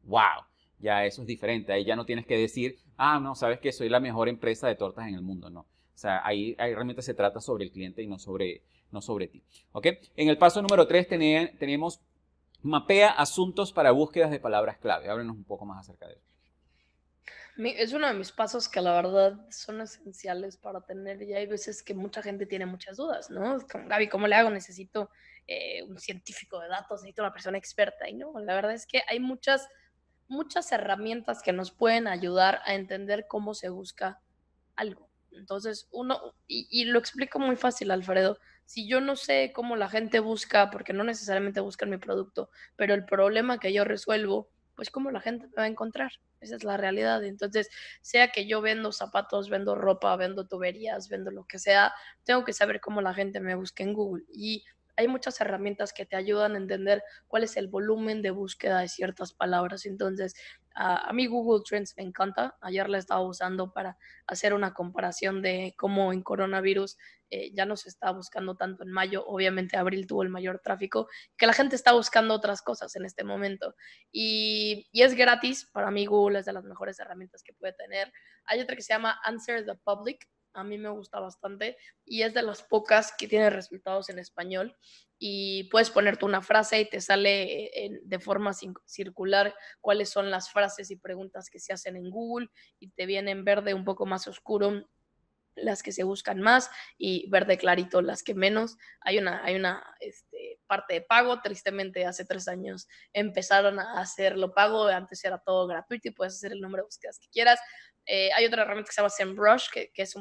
¡Wow! Ya eso es diferente. Ahí ya no tienes que decir, ah, no, sabes que soy la mejor empresa de tortas en el mundo. No. O sea, ahí, ahí realmente se trata sobre el cliente y no sobre, no sobre ti. ¿Ok? En el paso número 3 tenemos mapea asuntos para búsquedas de palabras clave. Háblenos un poco más acerca de eso es uno de mis pasos que la verdad son esenciales para tener, y hay veces que mucha gente tiene muchas dudas, ¿no? Como, Gaby, ¿cómo le hago? Necesito eh, un científico de datos, necesito una persona experta, y no, la verdad es que hay muchas, muchas herramientas que nos pueden ayudar a entender cómo se busca algo. Entonces, uno, y, y lo explico muy fácil, Alfredo, si yo no sé cómo la gente busca, porque no necesariamente buscan mi producto, pero el problema que yo resuelvo, pues cómo la gente me va a encontrar. Esa es la realidad. Entonces, sea que yo vendo zapatos, vendo ropa, vendo tuberías, vendo lo que sea, tengo que saber cómo la gente me busca en Google. Y hay muchas herramientas que te ayudan a entender cuál es el volumen de búsqueda de ciertas palabras. Entonces, a, a, mí Google Trends me encanta. Ayer la estaba usando para hacer una comparación de cómo en coronavirus eh, ya no se está buscando tanto en mayo, obviamente abril tuvo el mayor tráfico, que la gente está buscando otras cosas en este momento. Y, y es gratis, para mí Google es de las mejores herramientas que puede tener. Hay otra que se llama Answer the Public, a mí me gusta bastante y es de las pocas que tiene resultados en español y puedes ponerte una frase y te sale eh, de forma circular cuáles son las frases y preguntas que se hacen en Google y te viene en verde un poco más oscuro las que se buscan más y verde clarito las que menos. Hay una, hay una este, parte de pago, tristemente hace tres años empezaron a hacerlo pago, antes era todo gratuito y puedes hacer el número de búsquedas que quieras. Eh, hay otra herramienta que se llama SEMrush, que, es,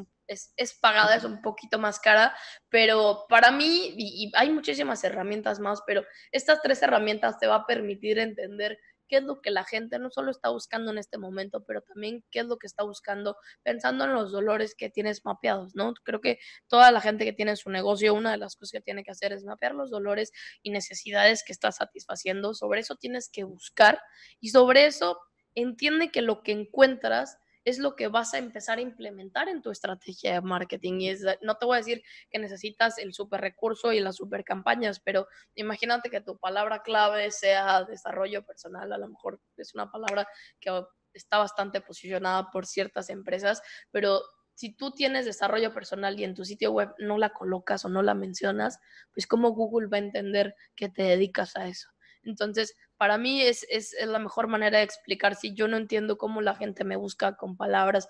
es, pagada, es un poquito más cara, pero para mí, y, hay muchísimas herramientas más, pero estas tres herramientas te va a permitir entender qué es lo que la gente no solo está buscando en este momento, pero también qué es lo que está buscando pensando en los dolores que tienes mapeados, ¿no? Creo que toda la gente que tiene su negocio, una de las cosas que tiene que hacer es mapear los dolores y necesidades que está satisfaciendo. Sobre eso tienes que buscar y sobre eso entiende que lo que encuentras es lo que vas a empezar a implementar en tu estrategia de marketing. Y es, no te voy a decir que necesitas el super recurso y las super campañas, pero imagínate que tu palabra clave sea desarrollo personal, a lo mejor es una palabra que está bastante posicionada por ciertas empresas, pero si tú tienes desarrollo personal y en tu sitio web no la colocas o no la mencionas, pues cómo Google va a entender que te dedicas a eso. Entonces, para mí es, la mejor manera de explicar. Si yo no entiendo cómo la gente me busca con palabras,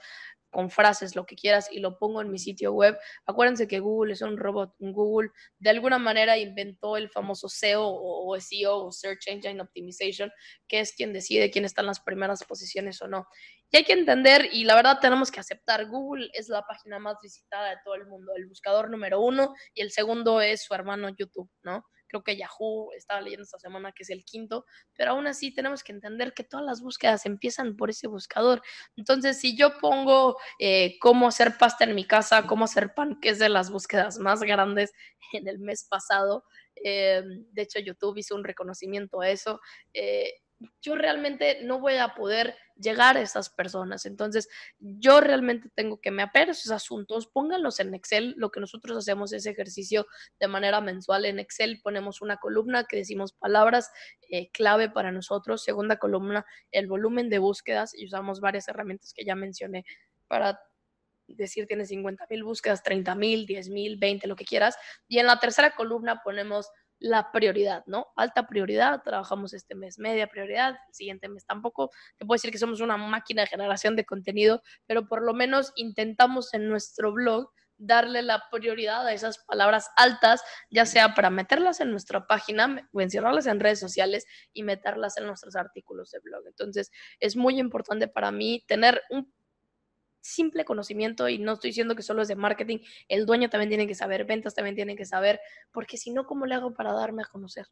con frases, lo que quieras, y lo pongo en mi sitio web, acuérdense que Google es un robot. Google de alguna manera inventó el famoso SEO o SEO e o Search Engine Optimization, que es quien decide quién está en las primeras posiciones o no. Y hay que entender, y la verdad tenemos que aceptar, Google es la página más visitada de todo el mundo, el buscador número uno, y el segundo es su hermano YouTube, ¿no? creo que Yahoo estaba leyendo esta semana que es el quinto, pero aún así tenemos que entender que todas las búsquedas empiezan por ese buscador. Entonces, si yo pongo eh, cómo hacer pasta en mi casa, cómo hacer pan, que es de las búsquedas más grandes en el mes pasado, eh, de hecho YouTube hizo un reconocimiento a eso. Eh, yo realmente no voy a poder llegar a esas personas. Entonces, yo realmente tengo que me a esos asuntos, pónganlos en Excel. Lo que nosotros hacemos es ejercicio de manera mensual en Excel. Ponemos una columna que decimos palabras eh, clave para nosotros, segunda columna, el volumen de búsquedas y usamos varias herramientas que ya mencioné para decir tiene 50 mil búsquedas, 30 mil, 10 mil, 20, lo que quieras. Y en la tercera columna ponemos la prioridad, ¿no? Alta prioridad, trabajamos este mes, media prioridad, el siguiente mes tampoco. Te puedo decir que somos una máquina de generación de contenido, pero por lo menos intentamos en nuestro blog darle la prioridad a esas palabras altas, ya sea para meterlas en nuestra página o encierrarlas en redes sociales y meterlas en nuestros artículos de blog. Entonces, es muy importante para mí tener un simple conocimiento, y no estoy diciendo que solo es de marketing, el dueño también tiene que saber, ventas también tienen que saber, porque si no, ¿cómo le hago para darme a conocer?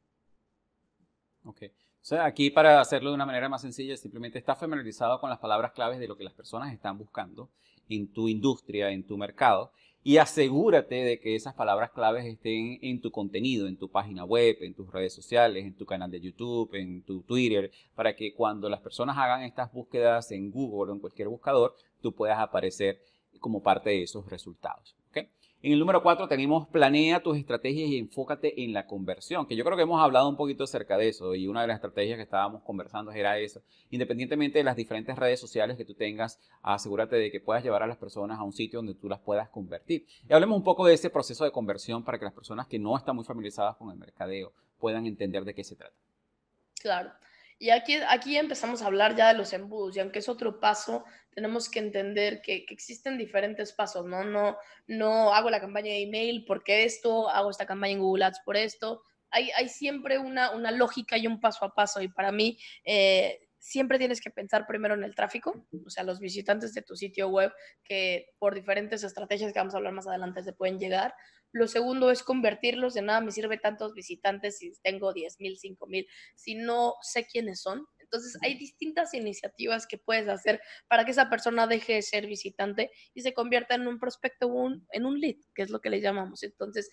Ok. O sea, aquí para hacerlo de una manera más sencilla, simplemente está familiarizado con las palabras claves de lo que las personas están buscando en tu industria, en tu mercado, y asegúrate de que esas palabras claves estén en tu contenido, en tu página web, en tus redes sociales, en tu canal de YouTube, en tu Twitter, para que cuando las personas hagan estas búsquedas en Google o en cualquier buscador, tú puedas aparecer como parte de esos resultados. En el número cuatro tenemos planea tus estrategias y enfócate en la conversión, que yo creo que hemos hablado un poquito acerca de eso y una de las estrategias que estábamos conversando era eso. Independientemente de las diferentes redes sociales que tú tengas, asegúrate de que puedas llevar a las personas a un sitio donde tú las puedas convertir. Y hablemos un poco de ese proceso de conversión para que las personas que no están muy familiarizadas con el mercadeo puedan entender de qué se trata. Claro. Y aquí, aquí empezamos a hablar ya de los embudos, y aunque es otro paso, tenemos que entender que, existen diferentes pasos, ¿no? No, no hago la campaña de email porque esto, hago esta campaña en Google Ads por esto. Hay, siempre una, lógica y un paso a paso, y para mí eh, siempre tienes que pensar primero en el tráfico, o sea, los visitantes de tu sitio web que por diferentes estrategias que vamos a hablar más adelante se pueden llegar, lo segundo es convertirlos. De nada me sirve tantos visitantes si tengo 10 mil, 5 mil, si no sé quiénes son. Entonces hay distintas iniciativas que puedes hacer para que esa persona deje de ser visitante y se convierta en un prospecto, o en un lead, que es lo que le llamamos. Entonces,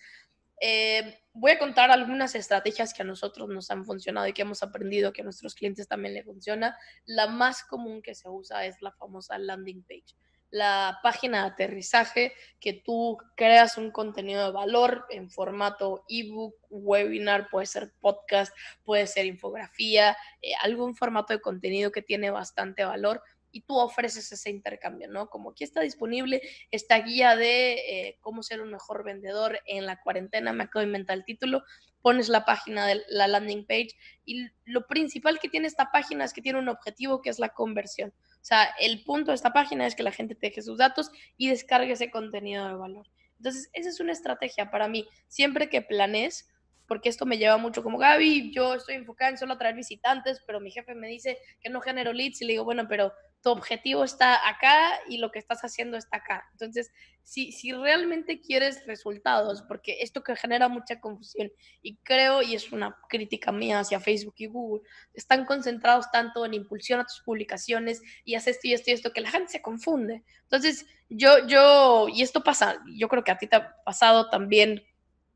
eh, voy a contar algunas estrategias que a nosotros nos han funcionado y que hemos aprendido que a nuestros clientes también le funciona. La más común que se usa es la famosa landing page la página de aterrizaje, que tú creas un contenido de valor en formato ebook, webinar, puede ser podcast, puede ser infografía, eh, algún formato de contenido que tiene bastante valor y tú ofreces ese intercambio, ¿no? Como aquí está disponible esta guía de eh, cómo ser un mejor vendedor en la cuarentena, me acabo de inventar el título, pones la página de la landing page y lo principal que tiene esta página es que tiene un objetivo que es la conversión. O sea, el punto de esta página es que la gente te deje sus datos y descargue ese contenido de valor. Entonces, esa es una estrategia para mí. Siempre que planees, porque esto me lleva mucho como Gaby, yo estoy enfocada en solo atraer visitantes, pero mi jefe me dice que no genero leads y le digo, bueno, pero tu objetivo está acá y lo que estás haciendo está acá. Entonces, si, si realmente quieres resultados, porque esto que genera mucha confusión, y creo, y es una crítica mía hacia Facebook y Google, están concentrados tanto en impulsión a tus publicaciones y haces esto y esto y esto, que la gente se confunde. Entonces, yo, yo, y esto pasa, yo creo que a ti te ha pasado también,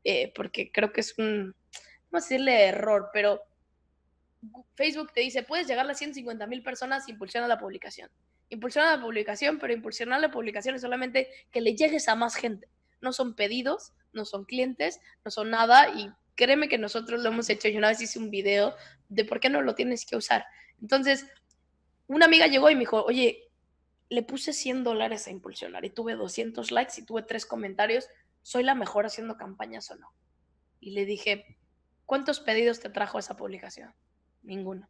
eh, porque creo que es un, vamos a decirle error, pero Facebook te dice, puedes llegar a 150 mil personas impulsionando la publicación. impulsiona la publicación, pero impulsionar la publicación es solamente que le llegues a más gente. No son pedidos, no son clientes, no son nada y créeme que nosotros lo hemos hecho. Yo una vez hice un video de por qué no lo tienes que usar. Entonces, una amiga llegó y me dijo, oye, le puse 100 dólares a impulsionar y tuve 200 likes y tuve tres comentarios. ¿Soy la mejor haciendo campañas o no? Y le dije, ¿cuántos pedidos te trajo esa publicación? Ninguna.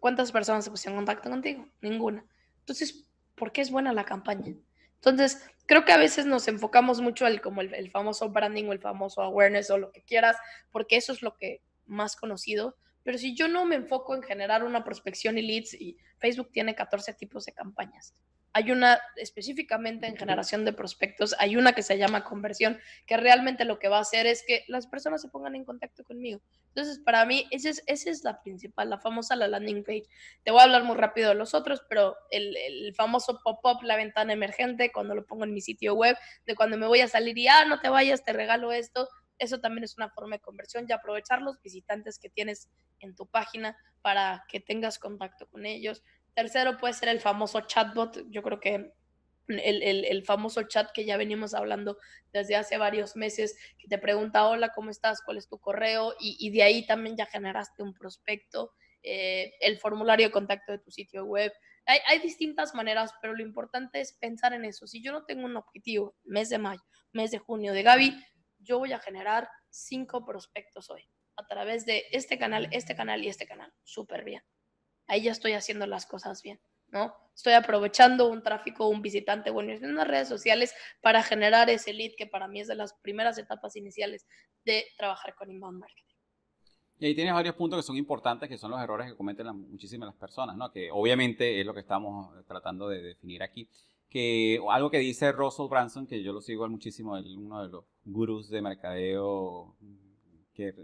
¿Cuántas personas se pusieron en contacto contigo? Ninguna. Entonces, ¿por qué es buena la campaña? Entonces, creo que a veces nos enfocamos mucho al como el, famoso branding o el famoso awareness o lo que quieras, porque eso es lo que más conocido. Pero si yo no me enfoco en generar una prospección y leads, y Facebook tiene 14 tipos de campañas, hay una específicamente en generación de prospectos, hay una que se llama conversión, que realmente lo que va a hacer es que las personas se pongan en contacto conmigo. Entonces, para mí, esa es, esa es la principal, la famosa la landing page. Te voy a hablar muy rápido de los otros, pero el, el famoso pop-up, la ventana emergente, cuando lo pongo en mi sitio web, de cuando me voy a salir y, ah, no te vayas, te regalo esto. Eso también es una forma de conversión y aprovechar los visitantes que tienes en tu página para que tengas contacto con ellos. Tercero puede ser el famoso chatbot. Yo creo que el, famoso chat que ya venimos hablando desde hace varios meses, que te pregunta, hola, ¿cómo estás? ¿Cuál es tu correo? Y, de ahí también ya generaste un prospecto, eh, el formulario de contacto de tu sitio web. Hay, hay, distintas maneras, pero lo importante es pensar en eso. Si yo no tengo un objetivo, mes de mayo, mes de junio de Gaby, yo voy a generar cinco prospectos hoy a través de este canal, este canal y este canal. Súper bien ahí ya estoy haciendo las cosas bien, ¿no? Estoy aprovechando un tráfico, un visitante, bueno, en las redes sociales para generar ese lead que para mí es de las primeras etapas iniciales de trabajar con inbound marketing. Y ahí tienes varios puntos que son importantes, que son los errores que cometen muchísimas las personas, ¿no? Que obviamente es lo que estamos tratando de definir aquí. Que algo que dice Russell Branson, que yo lo sigo muchísimo, es uno de los gurús de mercadeo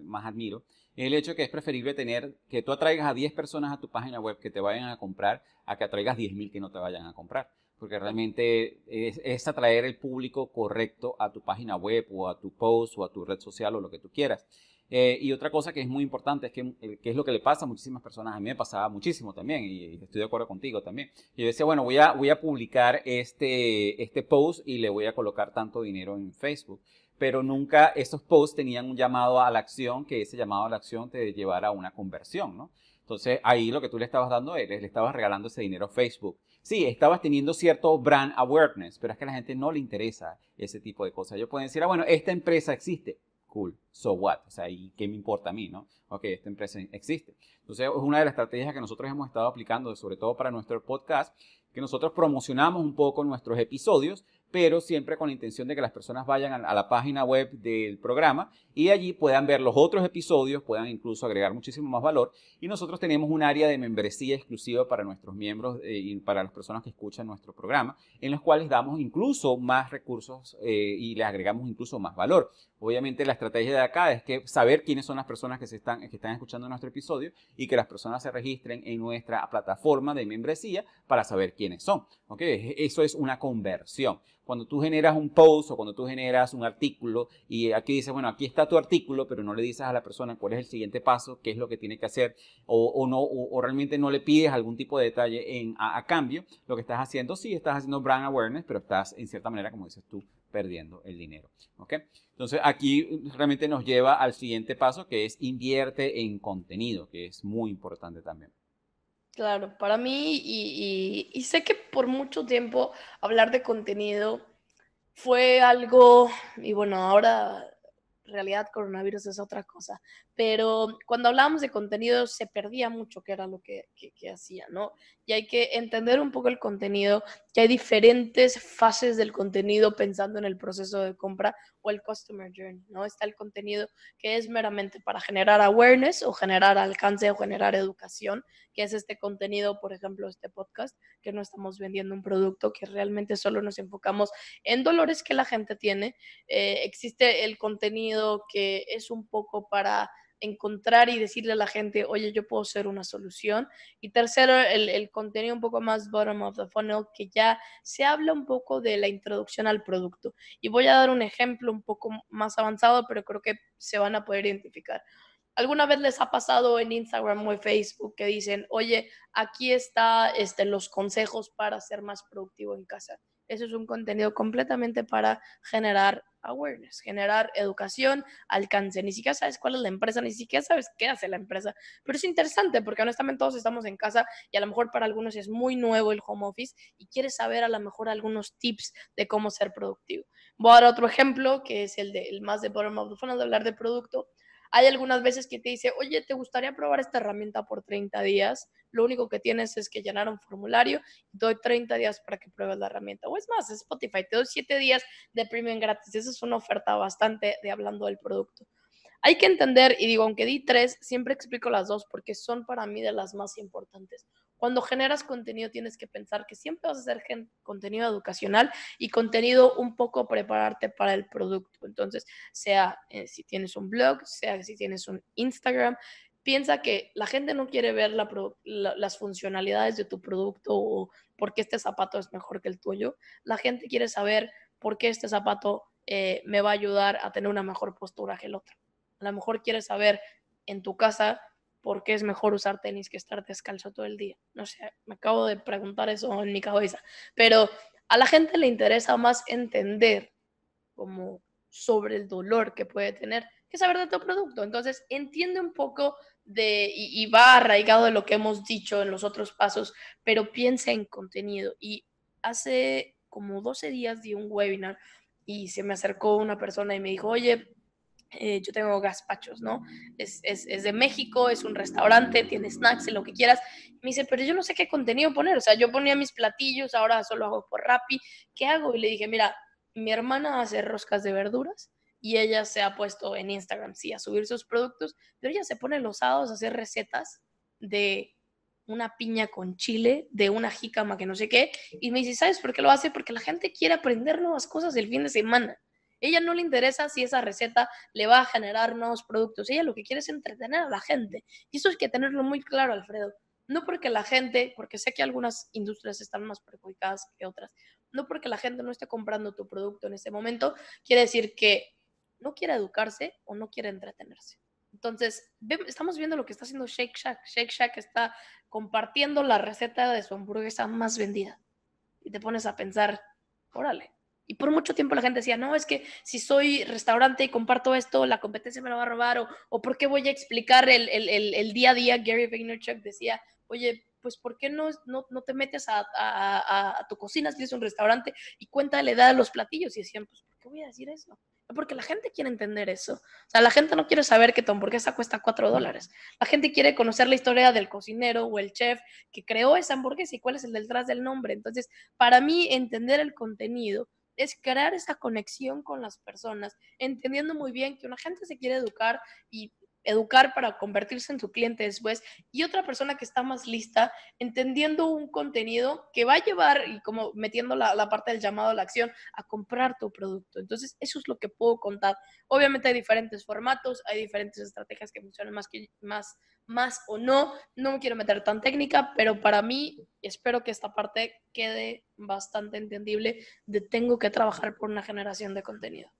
más admiro, el hecho que es preferible tener que tú atraigas a 10 personas a tu página web que te vayan a comprar a que atraigas 10.000 que no te vayan a comprar. Porque realmente es, atraer el público correcto a tu página web o a tu post o a tu red social o lo que tú quieras. Eh, y otra cosa que es muy importante es eh, que, es lo que le pasa a muchísimas personas. A mí me pasaba muchísimo también y, estoy de acuerdo contigo también. Y yo decía, bueno, voy a, voy a publicar este, este post y le voy a colocar tanto dinero en Facebook pero nunca esos posts tenían un llamado a la acción, que ese llamado a la acción te llevara a una conversión, ¿no? Entonces ahí lo que tú le estabas dando a él, le estabas regalando ese dinero a Facebook. Sí, estabas teniendo cierto brand awareness, pero es que a la gente no le interesa ese tipo de cosas. Ellos pueden decir, ah, bueno, esta empresa existe. Cool, so what? O sea, ¿y qué me importa a mí, no? Ok, esta empresa existe. Entonces, es una de las estrategias que nosotros hemos estado aplicando, sobre todo para nuestro podcast, que nosotros promocionamos un poco nuestros episodios pero siempre con la intención de que las personas vayan a la página web del programa y allí puedan ver los otros episodios, puedan incluso agregar muchísimo más valor. Y nosotros tenemos un área de membresía exclusiva para nuestros miembros eh, y para las personas que escuchan nuestro programa, en los cuales damos incluso más recursos eh, y les agregamos incluso más valor. Obviamente la estrategia de acá es que saber quiénes son las personas que, se están, que están escuchando nuestro episodio y que las personas se registren en nuestra plataforma de membresía para saber quiénes son. Eso es una conversión. Cuando tú generas un post o cuando tú generas un artículo y aquí dices, bueno, aquí está tu artículo, pero no le dices a la persona cuál es el siguiente paso, qué es lo que tiene que hacer o, no, o, realmente no le pides algún tipo de detalle en, a, a cambio, lo que estás haciendo, sí, estás haciendo brand awareness, pero estás en cierta manera, como dices tú, perdiendo el dinero. ok Entonces aquí realmente nos lleva al siguiente paso que es invierte en contenido, que es muy importante también. Claro, para mí, y, y sé que por mucho tiempo hablar de contenido fue algo, y bueno, ahora realidad coronavirus es otra cosa, pero cuando hablábamos de contenido se perdía mucho que era lo que, que, hacía, ¿no? Y hay que entender un poco el contenido, que hay diferentes fases del contenido pensando en el proceso de compra o el customer journey, ¿no? Está el contenido que es meramente para generar awareness o generar alcance o generar educación, que es este contenido, por ejemplo, este podcast, que no estamos vendiendo un producto, que realmente solo nos enfocamos en dolores que la gente tiene. Eh, existe el contenido que es un poco para encontrar y decirle a la gente, oye, yo puedo ser una solución. Y tercero, el, contenido un poco más bottom of the funnel, que ya se habla un poco de la introducción al producto. Y voy a dar un ejemplo un poco más avanzado, pero creo que se van a poder identificar. ¿Alguna vez les ha pasado en Instagram o en Facebook que dicen, oye, aquí está este, los consejos para ser más productivo en casa? Eso es un contenido completamente para generar awareness, generar educación, alcance. Ni siquiera sabes cuál es la empresa, ni siquiera sabes qué hace la empresa. Pero es interesante porque honestamente todos estamos en casa y a lo mejor para algunos es muy nuevo el home office y quieres saber a lo mejor algunos tips de cómo ser productivo. Voy a dar otro ejemplo que es el, de, más de bottom of the de hablar de producto. Hay algunas veces que te dice, oye, ¿te gustaría probar esta herramienta por 30 días? lo único que tienes es que llenar un formulario, doy 30 días para que pruebes la herramienta. O es más, Spotify, te doy 7 días de premium gratis. Esa es una oferta bastante de hablando del producto. Hay que entender, y digo, aunque di tres, siempre explico las dos porque son para mí de las más importantes. Cuando generas contenido tienes que pensar que siempre vas a hacer contenido educacional y contenido un poco prepararte para el producto. Entonces, sea eh, si tienes un blog, sea si tienes un Instagram, piensa que la gente no quiere ver las funcionalidades de tu producto o por qué este zapato es mejor que el tuyo. La gente quiere saber por qué este zapato eh, me va a ayudar a tener una mejor postura que el otro. A lo mejor quiere saber en tu casa por qué es mejor usar tenis que estar descalzo todo el día. No sé, me acabo de preguntar eso en mi cabeza. Pero a la gente le interesa más entender como sobre el dolor que puede tener que saber de tu producto. Entonces, entiende un poco de, y, va arraigado de lo que hemos dicho en los otros pasos, pero piensa en contenido. Y hace como 12 días di un webinar y se me acercó una persona y me dijo, oye, eh, yo tengo gazpachos, ¿no? Es, de México, es un restaurante, tiene snacks, y lo que quieras. me dice, pero yo no sé qué contenido poner. O sea, yo ponía mis platillos, ahora solo hago por Rappi. ¿Qué hago? Y le dije, mira, mi hermana hace roscas de verduras y ella se ha puesto en Instagram, sí, a subir sus productos, pero ella se pone los sábados a hacer recetas de una piña con chile, de una jícama que no sé qué, y me dice, ¿sabes por qué lo hace? Porque la gente quiere aprender nuevas cosas el fin de semana. Ella no le interesa si esa receta le va a generar nuevos productos. Ella lo que quiere es entretener a la gente. Y eso hay que tenerlo muy claro, Alfredo. No porque la gente, porque sé que algunas industrias están más perjudicadas que otras, no porque la gente no esté comprando tu producto en este momento, quiere decir que no quiere educarse o no quiere entretenerse. Entonces, estamos viendo lo que está haciendo Shake Shack. Shake Shack está compartiendo la receta de su hamburguesa más vendida. Y te pones a pensar, órale. Y por mucho tiempo la gente decía, no, es que si soy restaurante y comparto esto, la competencia me lo va a robar, o, por qué voy a explicar el, el día a día. Gary Vaynerchuk decía, oye, pues ¿por qué no, no, te metes a, a, tu cocina si es un restaurante y cuenta la edad de los platillos? Y decían, pues ¿por qué voy a decir eso? Porque la gente quiere entender eso. O sea, la gente no quiere saber que tu hamburguesa cuesta cuatro dólares. La gente quiere conocer la historia del cocinero o el chef que creó esa hamburguesa y cuál es el detrás del nombre. Entonces, para mí, entender el contenido es crear esa conexión con las personas, entendiendo muy bien que una gente se quiere educar y educar para convertirse en tu cliente después y otra persona que está más lista entendiendo un contenido que va a llevar y como metiendo la, parte del llamado a la acción a comprar tu producto. Entonces, eso es lo que puedo contar. Obviamente hay diferentes formatos, hay diferentes estrategias que funcionan más que más más o no. No me quiero meter tan técnica, pero para mí espero que esta parte quede bastante entendible de tengo que trabajar por una generación de contenido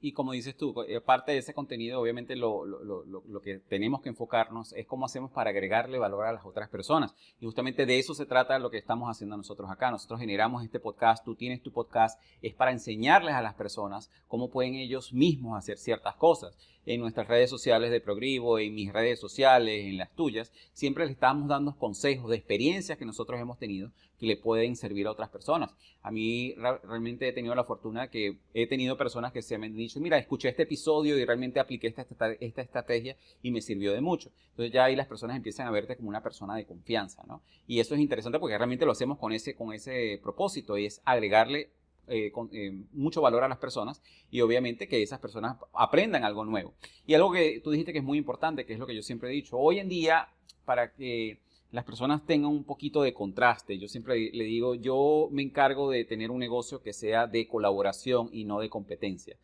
y como dices tú, eh, parte de ese contenido, obviamente lo, lo, lo, lo, que tenemos que enfocarnos es cómo hacemos para agregarle valor a las otras personas. Y justamente de eso se trata lo que estamos haciendo nosotros acá. Nosotros generamos este podcast, tú tienes tu podcast, es para enseñarles a las personas cómo pueden ellos mismos hacer ciertas cosas. En nuestras redes sociales de Progrivo, en mis redes sociales, en las tuyas, siempre le estamos dando consejos de experiencias que nosotros hemos tenido que le pueden servir a otras personas. A mí realmente he tenido la fortuna que he tenido personas que se han dicho dice, mira, escuché este episodio y realmente apliqué esta, esta, estrategia y me sirvió de mucho. Entonces ya ahí las personas empiezan a verte como una persona de confianza, ¿no? Y eso es interesante porque realmente lo hacemos con ese, con ese propósito, y es agregarle eh, eh, mucho valor a las personas y obviamente que esas personas aprendan algo nuevo. Y algo que tú dijiste que es muy importante, que es lo que yo siempre he dicho, hoy en día, para que las personas tengan un poquito de contraste. Yo siempre le digo, yo me encargo de tener un negocio que sea de colaboración y no de competencia.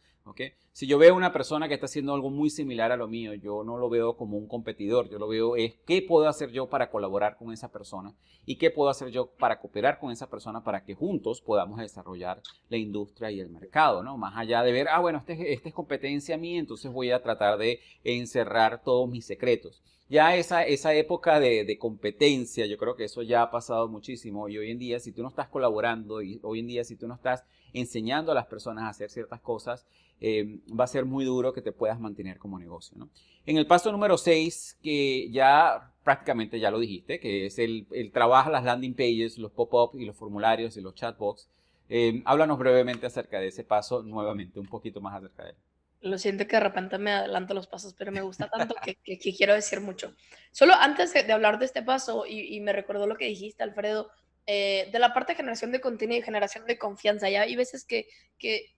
Si yo veo una persona que está haciendo algo muy similar a lo mío, yo no lo veo como un competidor, yo lo veo es qué puedo hacer yo para colaborar con esa persona y qué puedo hacer yo para cooperar con esa persona para que juntos podamos desarrollar la industria y el mercado, ¿no? Más allá de ver, ah, bueno, esta este es competencia mía, entonces voy a tratar de encerrar todos mis secretos ya esa, esa época de, competencia, yo creo que eso ya ha pasado muchísimo y hoy en día si tú no estás colaborando y hoy en día si tú no estás enseñando a las personas a hacer ciertas cosas, em, va a ser muy duro que te puedas mantener como negocio. ¿no? En el paso número 6, que ya prácticamente ya lo dijiste, que es el, trabajo, las landing pages, los pop ups y los formularios y los chatbots, em, háblanos brevemente acerca de ese paso, nuevamente un poquito más acerca de él lo siento que de repente me adelanto los pasos, pero me gusta tanto que, quiero decir mucho. Solo antes de, hablar de este paso, y, me recordó lo que dijiste, Alfredo, eh, de la parte de generación de contenido y generación de confianza. Ya hay veces que,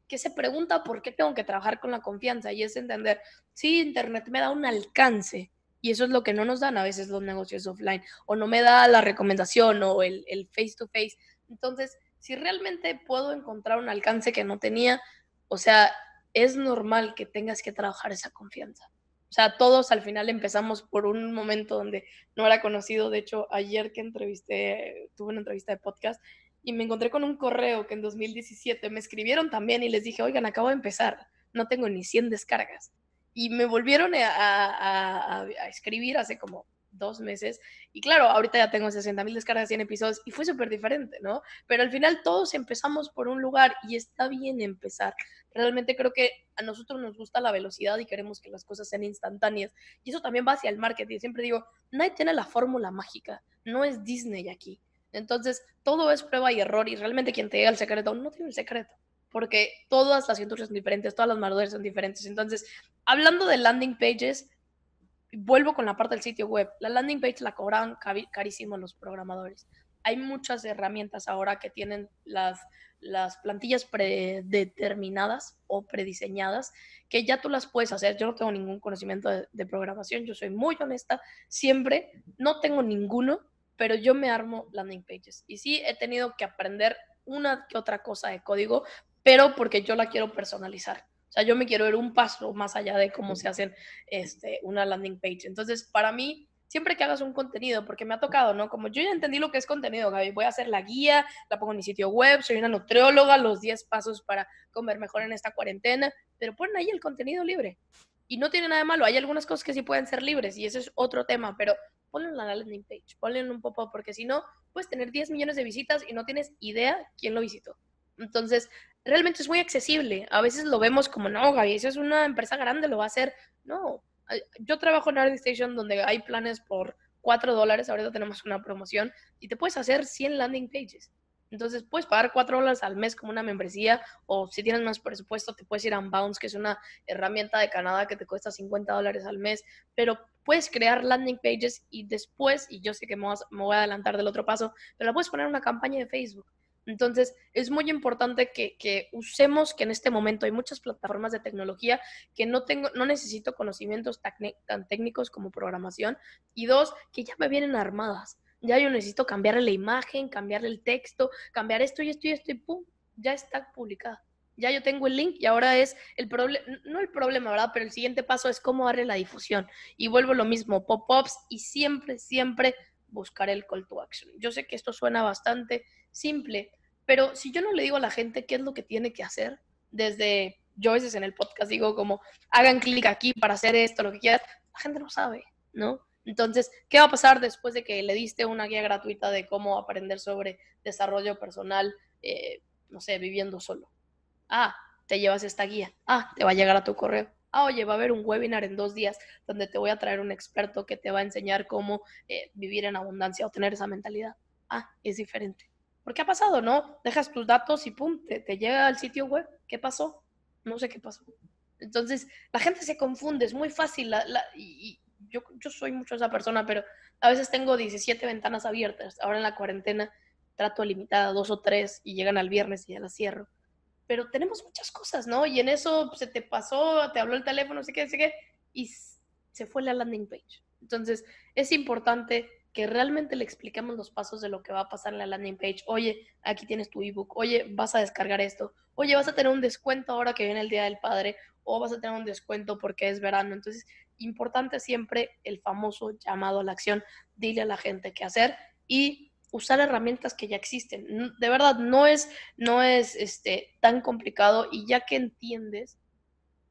se pregunta por qué tengo que trabajar con la confianza y es entender, si Internet me da un alcance, y eso es lo que no nos dan a veces los negocios offline, o no me da la recomendación o el, face to face. Entonces, si realmente puedo encontrar un alcance que no tenía, o sea, es normal que tengas que trabajar esa confianza. O sea, todos al final empezamos por un momento donde no era conocido. De hecho, ayer que entrevisté, tuve una entrevista de podcast y me encontré con un correo que en 2017 me escribieron también y les dije, oigan, acabo de empezar, no tengo ni 100 descargas. Y me volvieron a, escribir hace como dos meses. Y claro, ahorita ya tengo 60 mil descargas, 100 episodios y fue súper diferente, ¿no? Pero al final todos empezamos por un lugar y está bien empezar. Realmente creo que a nosotros nos gusta la velocidad y queremos que las cosas sean instantáneas. Y eso también va hacia el marketing. Siempre digo, nadie tiene la fórmula mágica, no es Disney aquí. Entonces, todo es prueba y error y realmente quien te llega el secreto no tiene el secreto porque todas las industrias son diferentes, todas las marcas son diferentes. Entonces, hablando de landing pages, vuelvo con la parte del sitio web. La landing page la cobraban carísimo los programadores. Hay muchas herramientas ahora que tienen las, plantillas predeterminadas o prediseñadas que ya tú las puedes hacer. Yo no tengo ningún conocimiento de programación, yo soy muy honesta, siempre no tengo ninguno, pero yo me armo landing pages. Y sí, he tenido que aprender una que otra cosa de código, pero porque yo la quiero personalizar sea, yo me quiero ir un paso más allá de cómo se hacen este, una landing page. Entonces, para mí, siempre que hagas un contenido, porque me ha tocado, ¿no? Como yo ya entendí lo que es contenido, Gaby, voy a hacer la guía, la pongo en mi sitio web, soy una nutrióloga, los 10 pasos para comer mejor en esta cuarentena, pero ponen ahí el contenido libre. Y no tiene nada de malo, hay algunas cosas que sí pueden ser libres y ese es otro tema, pero ponen la landing page, ponen un pop porque si no, puedes tener 10 millones de visitas y no tienes idea quién lo visitó. Entonces, realmente es muy accesible. A veces lo vemos como, no, Gaby, eso es una empresa grande, lo va a hacer. No, yo trabajo en Landing donde hay planes por 4 dólares, ahorita tenemos una promoción, y te puedes hacer 100 landing pages. Entonces puedes pagar 4 dólares al mes como una membresía o si tienes más presupuesto te puedes ir a Unbounce, que es una herramienta de Canadá que te cuesta 50 dólares al mes, pero puedes crear landing pages y después, y yo sé que me voy a adelantar del otro paso, pero la puedes poner en una campaña de Facebook. Entonces, es muy importante que, usemos que en este momento hay muchas plataformas de tecnología que no tengo, no necesito conocimientos tan, técnicos como programación. Y dos, que ya me vienen armadas. Ya yo necesito cambiarle la imagen, cambiarle el texto, cambiar esto y esto y esto y pum, ya está publicada. Ya yo tengo el link y ahora es el problema, no el problema, ¿verdad? Pero el siguiente paso es cómo darle la difusión. Y vuelvo lo mismo, pop-ups y siempre, siempre buscar el call to action. Yo sé que esto suena bastante simple, pero si yo no le digo a la gente qué es lo que tiene que hacer, desde yo a veces en el podcast digo como, hagan clic aquí para hacer esto, lo que quieras, la gente no sabe, ¿no? Entonces, ¿qué va a pasar después de que le diste una guía gratuita de cómo aprender sobre desarrollo personal, eh, no sé, viviendo solo? Ah, te llevas esta guía. Ah, te va a llegar a tu correo ah, oye, va a haber un webinar en dos días donde te voy a traer un experto que te va a enseñar cómo eh, vivir en abundancia o tener esa mentalidad. Ah, es diferente. ¿Por qué ha pasado, ¿no? Dejas tus datos y pum, te, llega al sitio web. ¿Qué pasó? No sé qué pasó. Entonces, la gente se confunde, es muy fácil. y, yo, yo soy mucho esa persona, pero a veces tengo 17 ventanas abiertas. Ahora en la cuarentena trato limitada, dos o tres, y llegan al viernes y ya las cierro pero tenemos muchas cosas, ¿no? Y en eso se te pasó, te habló el teléfono, así que, así que, y se fue la landing page. Entonces, es importante que realmente le expliquemos los pasos de lo que va a pasar en la landing page. Oye, aquí tienes tu ebook. Oye, vas a descargar esto. Oye, vas a tener un descuento ahora que viene el Día del Padre. O vas a tener un descuento porque es verano. Entonces, importante siempre el famoso llamado a la acción. Dile a la gente qué hacer y usar herramientas que ya existen. De verdad, no es, no es este, tan complicado y ya que entiendes,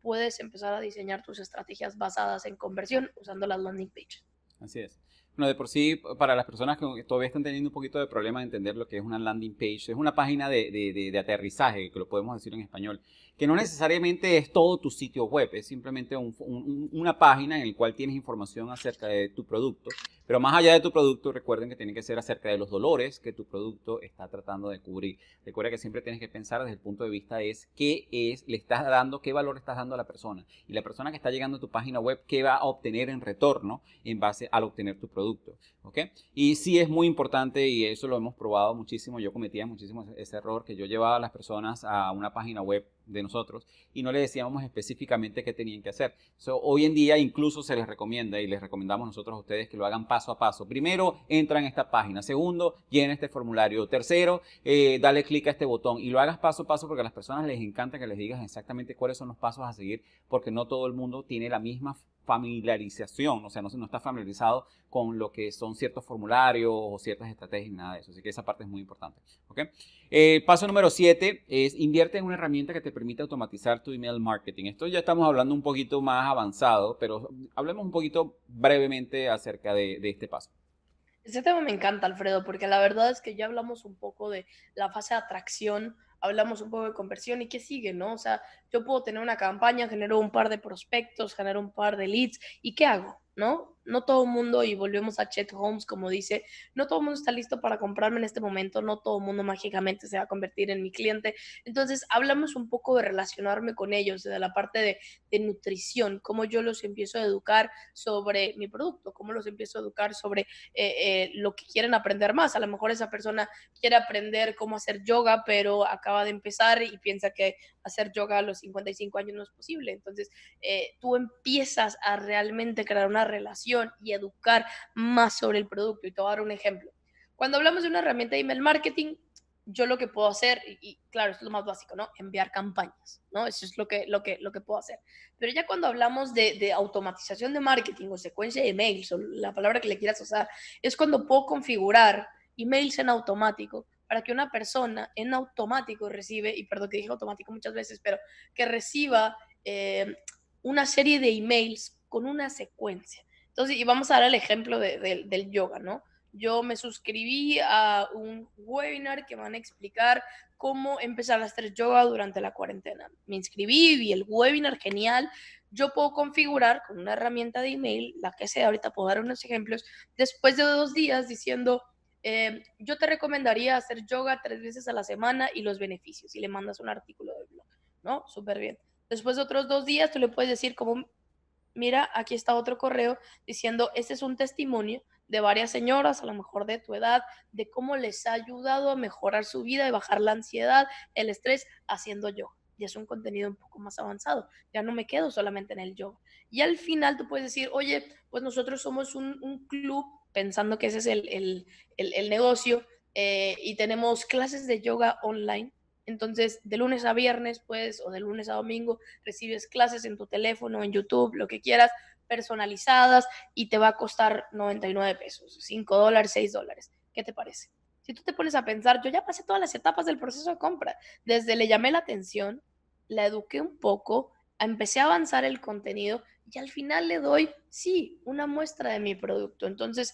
puedes empezar a diseñar tus estrategias basadas en conversión usando las landing pages. Así es. Bueno, de por sí, para las personas que todavía están teniendo un poquito de problema de entender lo que es una landing page, es una página de aterrizaje, que lo podemos decir en español que no necesariamente es todo tu sitio web, es simplemente una página en la cual tienes información acerca de tu producto. Pero más allá de tu producto, recuerden que tiene que ser acerca de los dolores que tu producto está tratando de cubrir. Recuerda que siempre tienes que pensar desde el punto de vista es qué es, le estás dando, qué valor estás dando a la persona. Y la persona que está llegando a tu página web, qué va a obtener en retorno en base al obtener tu producto. ¿Ok? Y sí es muy importante y eso lo hemos probado muchísimo. Yo cometía muchísimo ese error que yo llevaba a las personas a una página web de nosotros y no les decíamos específicamente qué tenían que hacer. hoy en día incluso se les recomienda y les recomendamos nosotros a ustedes que lo hagan paso a paso. Primero, entra en esta página. Segundo, llena este formulario. Tercero, eh, dale clic a este botón y lo hagas paso a paso porque a las personas les encanta que les digas exactamente cuáles son los pasos a seguir porque no todo el mundo tiene la misma familiarización, o sea, no, no está familiarizado con lo que son ciertos formularios o ciertas estrategias, nada de eso. Así que esa parte es muy importante. ¿okay? Eh, paso número 7 es invierte en una herramienta que te permita automatizar tu email marketing. Esto ya estamos hablando un poquito más avanzado, pero hablemos un poquito brevemente acerca de, este paso. Ese tema me encanta, Alfredo, porque la verdad es que ya hablamos un poco de la fase de atracción hablamos un poco de conversión y qué sigue, ¿no? O sea, yo puedo tener una campaña, genero un par de prospectos, genero un par de leads y qué hago, ¿no? no todo el mundo, y volvemos a Chet Holmes, como dice, no todo el mundo está listo para comprarme en este momento, no todo el mundo mágicamente se va a convertir en mi cliente. Entonces, hablamos un poco de relacionarme con ellos, de la parte de, nutrición, cómo yo los empiezo a educar sobre mi producto, cómo los empiezo a educar sobre eh, eh, lo que quieren aprender más. A lo mejor esa persona quiere aprender cómo hacer yoga, pero acaba de empezar y piensa que hacer yoga a los 55 años no es posible. Entonces, eh, tú empiezas a realmente crear una relación y educar más sobre el producto. Y te voy a dar un ejemplo. Cuando hablamos de una herramienta de email marketing, yo lo que puedo hacer, y, claro, esto es lo más básico, ¿no? Enviar campañas, ¿no? Eso es lo que, lo que, lo que puedo hacer. Pero ya cuando hablamos de, automatización de marketing o secuencia de emails, o la palabra que le quieras usar, es cuando puedo configurar emails en automático para que una persona en automático recibe, y perdón que dije automático muchas veces, pero que reciba eh, una serie de emails con una secuencia. Entonces, y vamos a dar el ejemplo del yoga, ¿no? Yo me suscribí a un webinar que van a explicar cómo empezar a hacer yoga durante la cuarentena. Me inscribí, y el webinar, genial. Yo puedo configurar con una herramienta de email, la que sea, ahorita puedo dar unos ejemplos, después de dos días diciendo, eh, yo te recomendaría hacer yoga tres veces a la semana y los beneficios, y le mandas un artículo del blog, ¿no? Súper bien. Después de otros dos días, tú le puedes decir cómo mira, aquí está otro correo diciendo, este es un testimonio de varias señoras, a lo mejor de tu edad, de cómo les ha ayudado a mejorar su vida y bajar la ansiedad, el estrés, haciendo yoga. Y es un contenido un poco más avanzado. Ya no me quedo solamente en el yoga. Y al final tú puedes decir, oye, pues nosotros somos un, club, pensando que ese es el, el, el, negocio, eh, y tenemos clases de yoga online entonces, de lunes a viernes, pues, o de lunes a domingo, recibes clases en tu teléfono, en YouTube, lo que quieras, personalizadas y te va a costar 99 pesos, 5 dólares, 6 dólares. ¿Qué te parece? Si tú te pones a pensar, yo ya pasé todas las etapas del proceso de compra. Desde le llamé la atención, la eduqué un poco, empecé a avanzar el contenido y al final le doy, sí, una muestra de mi producto. Entonces,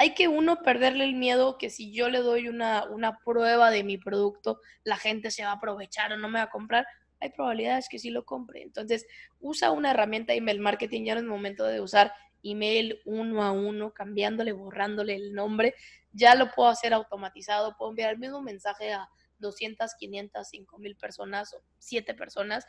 hay que uno perderle el miedo que si yo le doy una, prueba de mi producto, la gente se va a aprovechar o no me va a comprar. Hay probabilidades que sí lo compre. Entonces, usa una herramienta de email marketing. Ya no el momento de usar email uno a uno, cambiándole, borrándole el nombre. Ya lo puedo hacer automatizado. Puedo enviar el mismo mensaje a 200, 500, mil personas o 7 personas.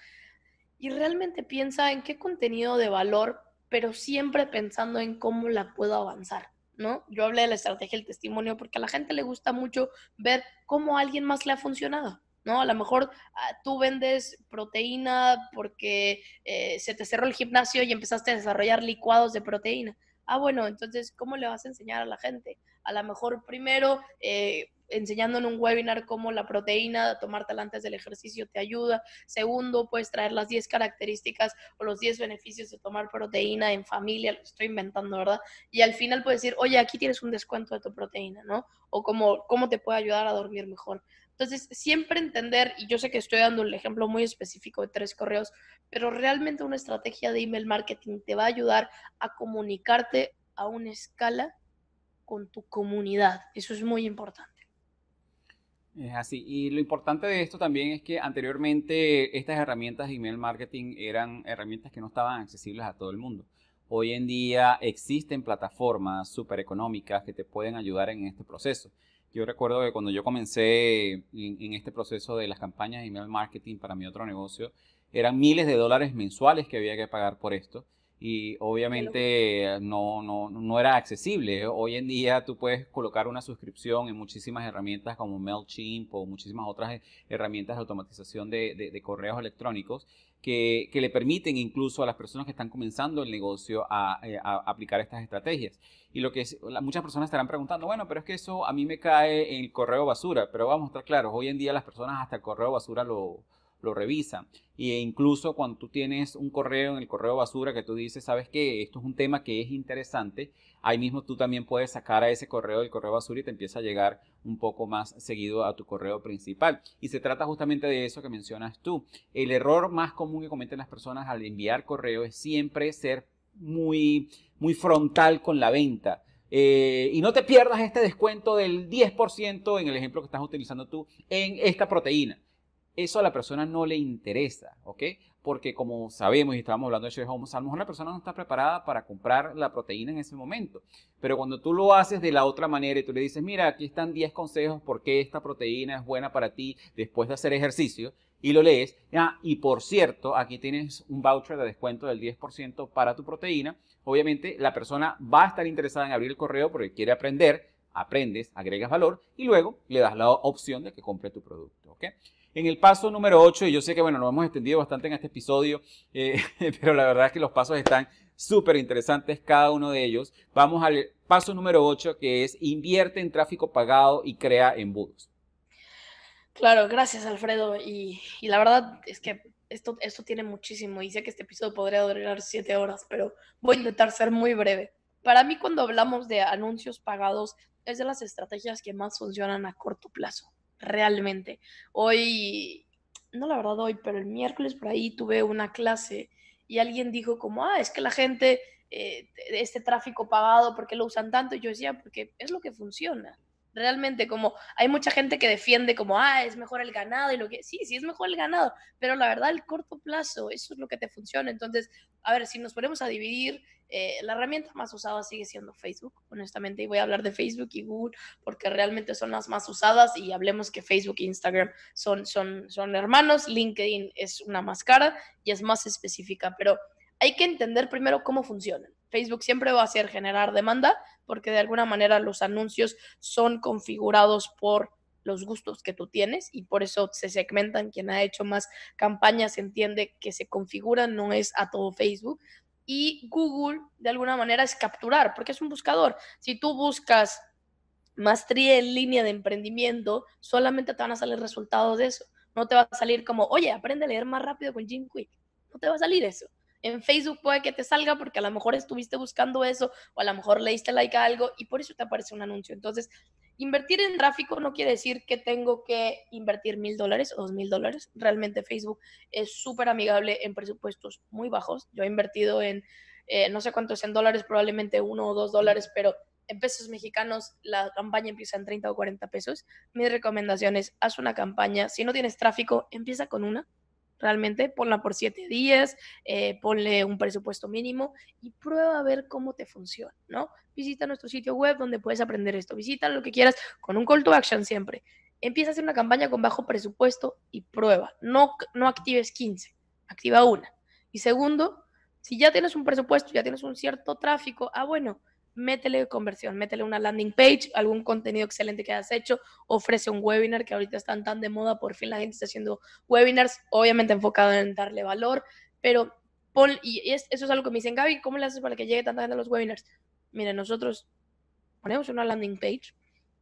Y realmente piensa en qué contenido de valor, pero siempre pensando en cómo la puedo avanzar. ¿no? Yo hablé de la estrategia del testimonio porque a la gente le gusta mucho ver cómo a alguien más le ha funcionado. ¿no? A lo mejor ah, tú vendes proteína porque eh, se te cerró el gimnasio y empezaste a desarrollar licuados de proteína. Ah, bueno, entonces, ¿cómo le vas a enseñar a la gente? A lo mejor primero eh, enseñando en un webinar cómo la proteína, tomártela antes del ejercicio te ayuda. Segundo, puedes traer las 10 características o los 10 beneficios de tomar proteína en familia, lo estoy inventando, ¿verdad? Y al final puedes decir, oye, aquí tienes un descuento de tu proteína, ¿no? O cómo, cómo te puede ayudar a dormir mejor. Entonces, siempre entender, y yo sé que estoy dando un ejemplo muy específico de tres correos, pero realmente una estrategia de email marketing te va a ayudar a comunicarte a una escala con tu comunidad. Eso es muy importante. Es así. Y lo importante de esto también es que anteriormente estas herramientas de email marketing eran herramientas que no estaban accesibles a todo el mundo. Hoy en día existen plataformas súper económicas que te pueden ayudar en este proceso. Yo recuerdo que cuando yo comencé en, en, este proceso de las campañas de email marketing para mi otro negocio, eran miles de dólares mensuales que había que pagar por esto y obviamente no, no, no, era accesible. Hoy en día tú puedes colocar una suscripción en muchísimas herramientas como MailChimp o muchísimas otras eh, herramientas de automatización de, de, correos electrónicos que, que, le permiten incluso a las personas que están comenzando el negocio a, eh, aplicar estas estrategias. Y lo que muchas personas estarán preguntando, bueno, pero es que eso a mí me cae en el correo basura, pero vamos a estar claros, hoy en día las personas hasta el correo basura lo, lo revisa. E incluso cuando tú tienes un correo en el correo basura que tú dices, sabes que esto es un tema que es interesante, ahí mismo tú también puedes sacar a ese correo del correo basura y te empieza a llegar un poco más seguido a tu correo principal. Y se trata justamente de eso que mencionas tú. El error más común que cometen las personas al enviar correo es siempre ser muy, muy frontal con la venta. Eh, y no te pierdas este descuento del 10% en el ejemplo que estás utilizando tú en esta proteína eso a la persona no le interesa, ¿ok? Porque como sabemos y estábamos hablando de Homes, a lo mejor la persona no está preparada para comprar la proteína en ese momento. Pero cuando tú lo haces de la otra manera y tú le dices, mira, aquí están 10 consejos por qué esta proteína es buena para ti después de hacer ejercicio, y lo lees, ah, y por cierto, aquí tienes un voucher de descuento del 10% para tu proteína, obviamente la persona va a estar interesada en abrir el correo porque quiere aprender, aprendes, agregas valor y luego le das la opción de que compre tu producto, ¿ok? En el paso número 8, y yo sé que, bueno, nos hemos extendido bastante en este episodio, eh, pero la verdad es que los pasos están súper interesantes cada uno de ellos. Vamos al paso número 8, que es invierte en tráfico pagado y crea embudos. Claro, gracias Alfredo. Y, la verdad es que esto, esto tiene muchísimo y sé que este episodio podría durar siete horas, pero voy a intentar ser muy breve. Para mí cuando hablamos de anuncios pagados es de las estrategias que más funcionan a corto plazo realmente. Hoy, no la verdad hoy, pero el miércoles por ahí tuve una clase y alguien dijo como, ah, es que la gente, eh, este tráfico pagado, ¿por qué lo usan tanto? Y yo decía, porque es lo que funciona. Realmente, como hay mucha gente que defiende como, ah, es mejor el ganado y lo que... Sí, sí, es mejor el ganado, pero la verdad, el corto plazo, eso es lo que te funciona. Entonces, a ver, si nos ponemos a dividir, eh, la herramienta más usada sigue siendo Facebook, honestamente, y voy a hablar de Facebook y Google porque realmente son las más usadas y hablemos que Facebook e Instagram son, son, son hermanos, LinkedIn es una más cara y es más específica, pero hay que entender primero cómo funcionan. Facebook siempre va a ser generar demanda, porque de alguna manera los anuncios son configurados por los gustos que tú tienes y por eso se segmentan. Quien ha hecho más campañas entiende que se configuran, no es a todo Facebook. Y Google, de alguna manera, es capturar, porque es un buscador. Si tú buscas maestría en línea de emprendimiento, solamente te van a salir resultados de eso. No te va a salir como, oye, aprende a leer más rápido con Jim Quick. No te va a salir eso. En Facebook puede que te salga porque a lo mejor estuviste buscando eso o a lo mejor le diste like a algo y por eso te aparece un anuncio. Entonces, invertir en tráfico no quiere decir que tengo que invertir mil dólares o dos mil dólares. Realmente Facebook es súper amigable en presupuestos muy bajos. Yo he invertido en, eh, no sé cuántos en dólares, probablemente uno o dos dólares, pero en pesos mexicanos la campaña empieza en 30 o 40 pesos. Mi recomendación es, haz una campaña. Si no tienes tráfico, empieza con una realmente, ponla por siete días, eh, ponle un presupuesto mínimo y prueba a ver cómo te funciona, ¿no? Visita nuestro sitio web donde puedes aprender esto, visita lo que quieras con un call to action siempre. Empieza a hacer una campaña con bajo presupuesto y prueba, no, no actives 15, activa una. Y segundo, si ya tienes un presupuesto, ya tienes un cierto tráfico, ah, bueno, métele conversión, métele una landing page, algún contenido excelente que hayas hecho, ofrece un webinar que ahorita están tan de moda, por fin la gente está haciendo webinars, obviamente enfocado en darle valor, pero Paul y eso es algo que me dicen, Gaby, ¿cómo le haces para que llegue tanta gente a los webinars? Mira, nosotros ponemos una landing page,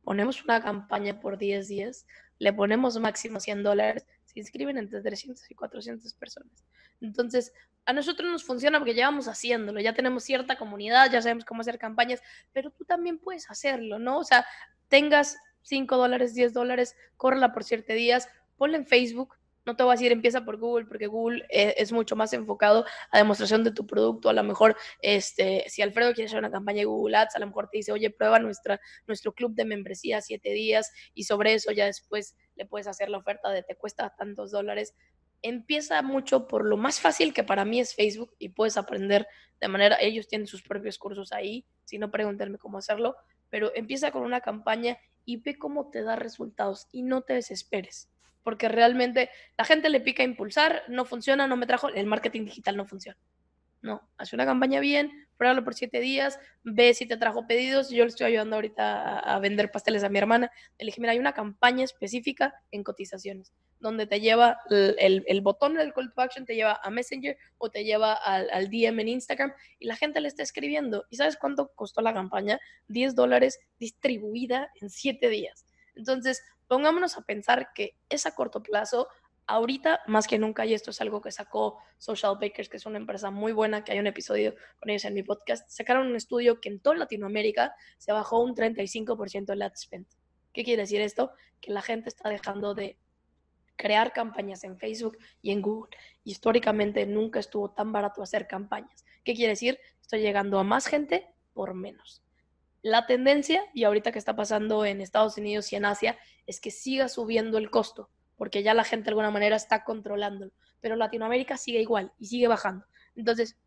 ponemos una campaña por 10 días, le ponemos máximo 100 dólares, se inscriben entre 300 y 400 personas. Entonces, a nosotros nos funciona porque vamos haciéndolo, ya tenemos cierta comunidad, ya sabemos cómo hacer campañas, pero tú también puedes hacerlo, ¿no? O sea, tengas 5 dólares, 10 dólares, córrela por 7 días, ponla en Facebook, no te voy a decir empieza por Google, porque Google e, es, mucho más enfocado a demostración de tu producto. A lo mejor, este, si Alfredo quiere hacer una campaña de Google Ads, a lo mejor te dice, oye, prueba nuestra, nuestro club de membresía siete días y sobre eso ya después le puedes hacer la oferta de te cuesta tantos dólares. Empieza mucho por lo más fácil que para mí es Facebook y puedes aprender de manera, ellos tienen sus propios cursos ahí, si no preguntarme cómo hacerlo, pero empieza con una campaña y ve cómo te da resultados y no te desesperes porque realmente la gente le pica impulsar, no funciona, no me trajo, el marketing digital no funciona. No, hace una campaña bien, pruébalo por siete días, ve si te trajo pedidos. Yo le estoy ayudando ahorita a, vender pasteles a mi hermana. Le dije, mira, hay una campaña específica en cotizaciones, donde te lleva el, el, botón del call to action, te lleva a Messenger o te lleva al, DM en Instagram y la gente le está escribiendo. ¿Y sabes cuánto costó la campaña? Diez dólares distribuida en siete días. Entonces, pongámonos a pensar que es a corto plazo, ahorita más que nunca, y esto es algo que sacó Social Bakers, que es una empresa muy buena, que hay un episodio con ellos en mi podcast, sacaron un estudio que en toda Latinoamérica se bajó un 35% el ad spend. ¿Qué quiere decir esto? Que la gente está dejando de crear campañas en Facebook y en Google. Históricamente nunca estuvo tan barato hacer campañas. ¿Qué quiere decir? Estoy llegando a más gente por menos la tendencia, y ahorita que está pasando en Estados Unidos y en Asia, es que siga subiendo el costo, porque ya la gente de alguna manera está controlándolo. Pero Latinoamérica sigue igual y sigue bajando. Entonces,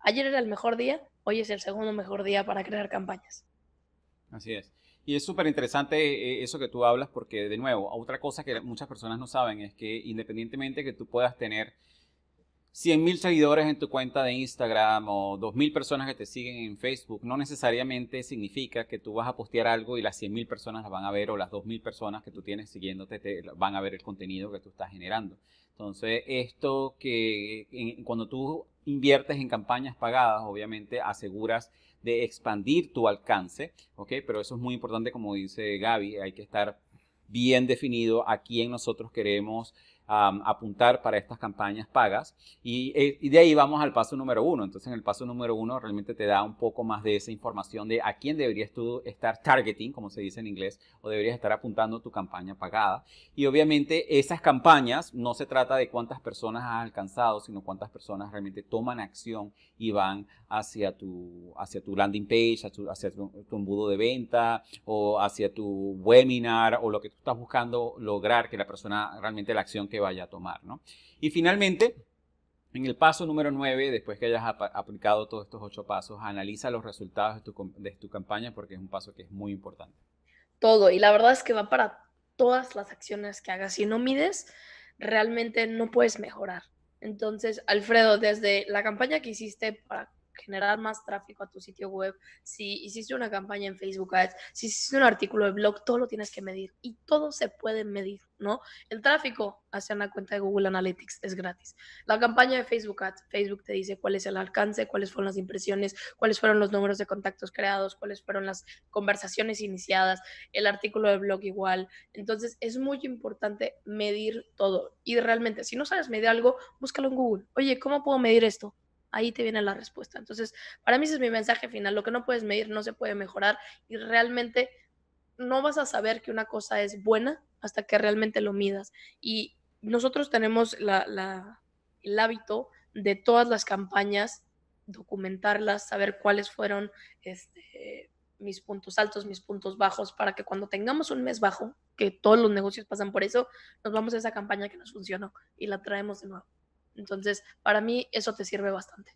ayer era el mejor día, hoy es el segundo mejor día para crear campañas. Así es. Y es súper interesante eh, eh, eso que tú hablas, porque de nuevo, otra cosa que muchas personas no saben es que independientemente que tú puedas tener 100,000 mil seguidores en tu cuenta de Instagram o 2,000 personas que te siguen en Facebook no necesariamente significa que tú vas a postear algo y las 100 mil personas las van a ver o las 2,000 personas que tú tienes siguiéndote van a ver el contenido que tú estás generando. Entonces, esto que cuando tú inviertes en campañas pagadas, obviamente aseguras de expandir tu alcance, ¿ok? Pero eso es muy importante, como dice Gaby, hay que estar bien definido a quién nosotros queremos apuntar para estas campañas pagas. Eh, y, de ahí vamos al paso número uno. Entonces, en el paso número uno realmente te da un poco más de esa información de a quién deberías tú estar targeting, como se dice en inglés, o deberías estar apuntando tu campaña pagada. Y obviamente esas campañas no se trata de cuántas personas has alcanzado, sino cuántas personas realmente toman acción y van hacia tu, hacia tu landing page, hacia tu, tu embudo de venta o hacia tu webinar o lo que tú estás buscando lograr que la persona realmente la acción que vaya a tomar. ¿no? Y finalmente, en el paso número 9, después que hayas aplicado todos estos ocho pasos, analiza los resultados de tu, de tu campaña porque es un paso que es muy importante. Todo, y la verdad es que va para todas las acciones que hagas. Si no mides, realmente no puedes mejorar. Entonces, Alfredo, desde la campaña que hiciste para generar más tráfico a tu sitio web, si hiciste una campaña en Facebook Ads, si hiciste un artículo de blog, todo lo tienes que medir y todo se puede medir, ¿no? El tráfico hacia una cuenta de Google Analytics es gratis. La campaña de Facebook Ads, Facebook te dice cuál es el alcance, cuáles fueron las impresiones, cuáles fueron los números de contactos creados, cuáles fueron las conversaciones iniciadas, el artículo de blog igual. Entonces es muy importante medir todo y realmente si no sabes medir algo, búscalo en Google. Oye, ¿cómo puedo medir esto? Ahí te viene la respuesta. Entonces, para mí ese es mi mensaje final. Lo que no puedes medir no se puede mejorar y realmente no vas a saber que una cosa es buena hasta que realmente lo midas. Y nosotros tenemos el hábito de todas las campañas, documentarlas, saber cuáles fueron este, mis puntos altos, mis puntos bajos, para que cuando tengamos un mes bajo, que todos los negocios pasan por eso, nos vamos a esa campaña que nos funcionó y la traemos de nuevo. Entonces, para mí eso te sirve bastante.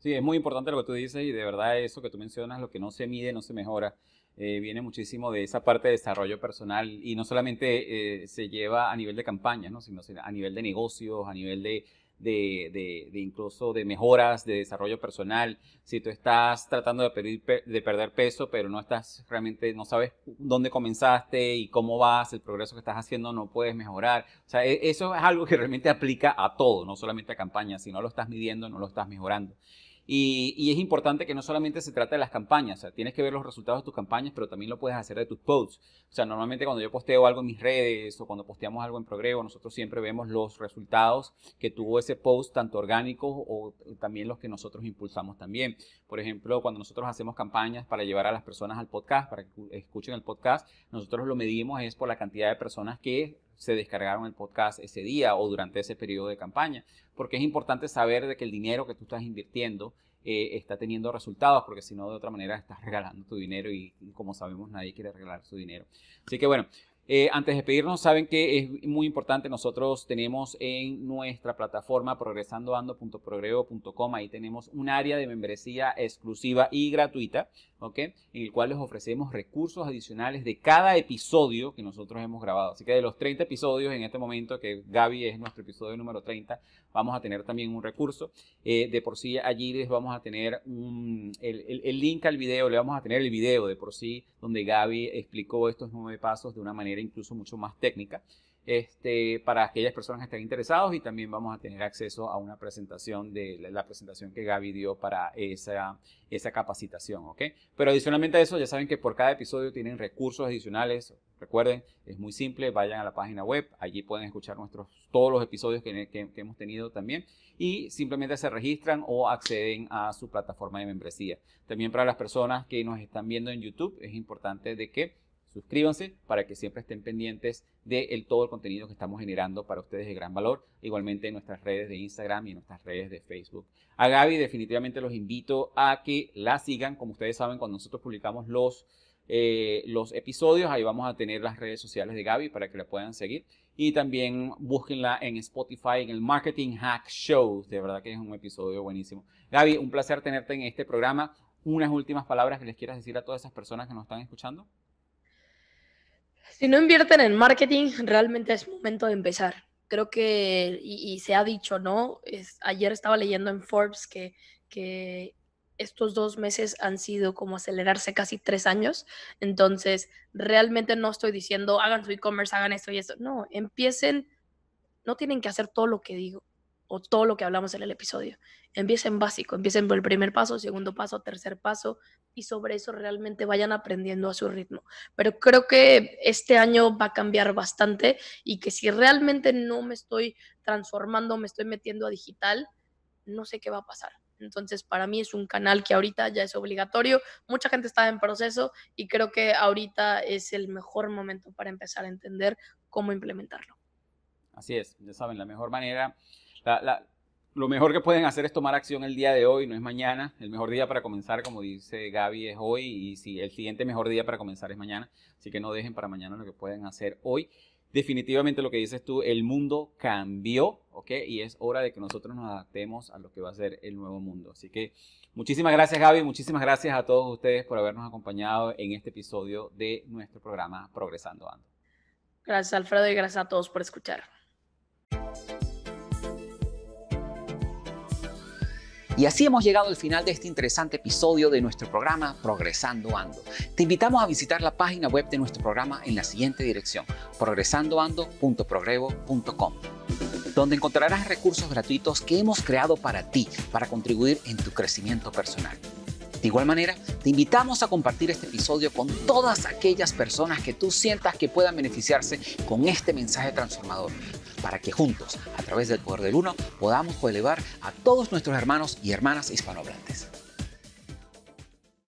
Sí, es muy importante lo que tú dices y de verdad eso que tú mencionas, lo que no se mide, no se mejora. Eh, viene muchísimo de esa parte de desarrollo personal y no solamente eh, se lleva a nivel de campaña, ¿no? sino a nivel de negocios, a nivel de de, de, incluso de mejoras, de desarrollo personal, si tú estás tratando de, pedir, de perder peso, pero no estás realmente, no sabes dónde comenzaste y cómo vas, el progreso que estás haciendo no puedes mejorar. O sea, e, eso es algo que realmente aplica a todo, no solamente a campañas, si no lo estás midiendo, no lo estás mejorando. Y, es importante que no solamente se trate de las campañas, o sea, tienes que ver los resultados de tus campañas, pero también lo puedes hacer de tus posts. O sea, normalmente cuando yo posteo algo en mis redes o cuando posteamos algo en Progreso, nosotros siempre vemos los resultados que tuvo ese post, tanto orgánico o también los que nosotros impulsamos también. Por ejemplo, cuando nosotros hacemos campañas para llevar a las personas al podcast, para que escuchen el podcast, nosotros lo medimos es por la cantidad de personas que se descargaron el podcast ese día o durante ese periodo de campaña, porque es importante saber de que el dinero que tú estás invirtiendo eh, está teniendo resultados, porque si no, de otra manera estás regalando tu dinero y como sabemos, nadie quiere regalar su dinero. Así que bueno, eh, antes de pedirnos saben que es muy importante, nosotros tenemos en nuestra plataforma progresandoando.progreo.com, ahí tenemos un área de membresía exclusiva y gratuita, ¿ok? En el cual les ofrecemos recursos adicionales de cada episodio que nosotros hemos grabado. Así que de los 30 episodios en este momento, que Gaby es nuestro episodio número 30, vamos a tener también un recurso. Eh, de por sí allí les vamos a tener el, el link al video, le vamos a tener el video de por sí donde Gaby explicó estos nueve pasos de una manera incluso mucho más técnica. Este, para aquellas personas que estén interesados y también vamos a tener acceso a una presentación de la presentación que Gaby dio para esa, esa capacitación, ¿ok? Pero adicionalmente a eso, ya saben que por cada episodio tienen recursos adicionales. Recuerden, es muy simple, vayan a la página web, allí pueden escuchar nuestros, todos los episodios que, que hemos tenido también y simplemente se registran o acceden a su plataforma de membresía. También para las personas que nos están viendo en YouTube, es importante de que Suscríbanse para que siempre estén pendientes de todo el contenido que estamos generando para ustedes de gran valor. Igualmente en nuestras redes de Instagram y en nuestras redes de Facebook. A Gaby definitivamente los invito a que la sigan. Como ustedes saben, cuando nosotros publicamos los, eh, los episodios, ahí vamos a tener las redes sociales de Gaby para que la puedan seguir. Y también búsquenla en Spotify, en el Marketing Hack Show. De verdad que es un episodio buenísimo. Gaby, un placer tenerte en este programa. Unas últimas palabras que les quieras decir a todas esas personas que nos están escuchando. Si no invierten en marketing, realmente es momento de empezar. Creo que, y, se ha dicho, ¿no? Es, ayer estaba leyendo en Forbes que, que estos dos meses han sido como acelerarse casi tres años. Entonces, realmente no estoy diciendo hagan su e-commerce, hagan esto y eso. No, empiecen, no tienen que hacer todo lo que digo todo lo que hablamos en el episodio. empiecen básico, empiecen por el primer paso, segundo paso, tercer paso y sobre eso realmente vayan aprendiendo a su ritmo. Pero creo que este año va a cambiar bastante y que si realmente no me estoy transformando, me estoy metiendo a digital, no sé qué va a pasar. Entonces, para mí es un canal que ahorita ya es obligatorio. Mucha gente está en proceso y creo que ahorita es el mejor momento para empezar a entender cómo implementarlo. Así es, ya saben, la mejor manera la, lo mejor que pueden hacer es tomar acción el día de hoy, no es mañana. El mejor día para comenzar, como dice Gaby, es hoy. Y si el siguiente mejor día para comenzar es mañana. Así que no dejen para mañana lo que pueden hacer hoy. Definitivamente lo que dices tú, el mundo cambió, ¿ok? Y es hora de que nosotros nos adaptemos a lo que va a ser el nuevo mundo. Así que muchísimas gracias Gaby, muchísimas gracias a todos ustedes por habernos acompañado en este episodio de nuestro programa Progresando Ando. Gracias Alfredo y gracias a todos por escuchar. Y así hemos llegado al final de este interesante episodio de nuestro programa Progresando Ando. Te invitamos a visitar la página web de nuestro programa en la siguiente dirección, progresandoando.progrevo.com donde encontrarás recursos gratuitos que hemos creado para ti, para contribuir en tu crecimiento personal. De igual manera, te invitamos a compartir este episodio con todas aquellas personas que tú sientas que puedan beneficiarse con este mensaje transformador, para que juntos, a través del poder del uno, podamos elevar a todos nuestros hermanos y hermanas hispanohablantes.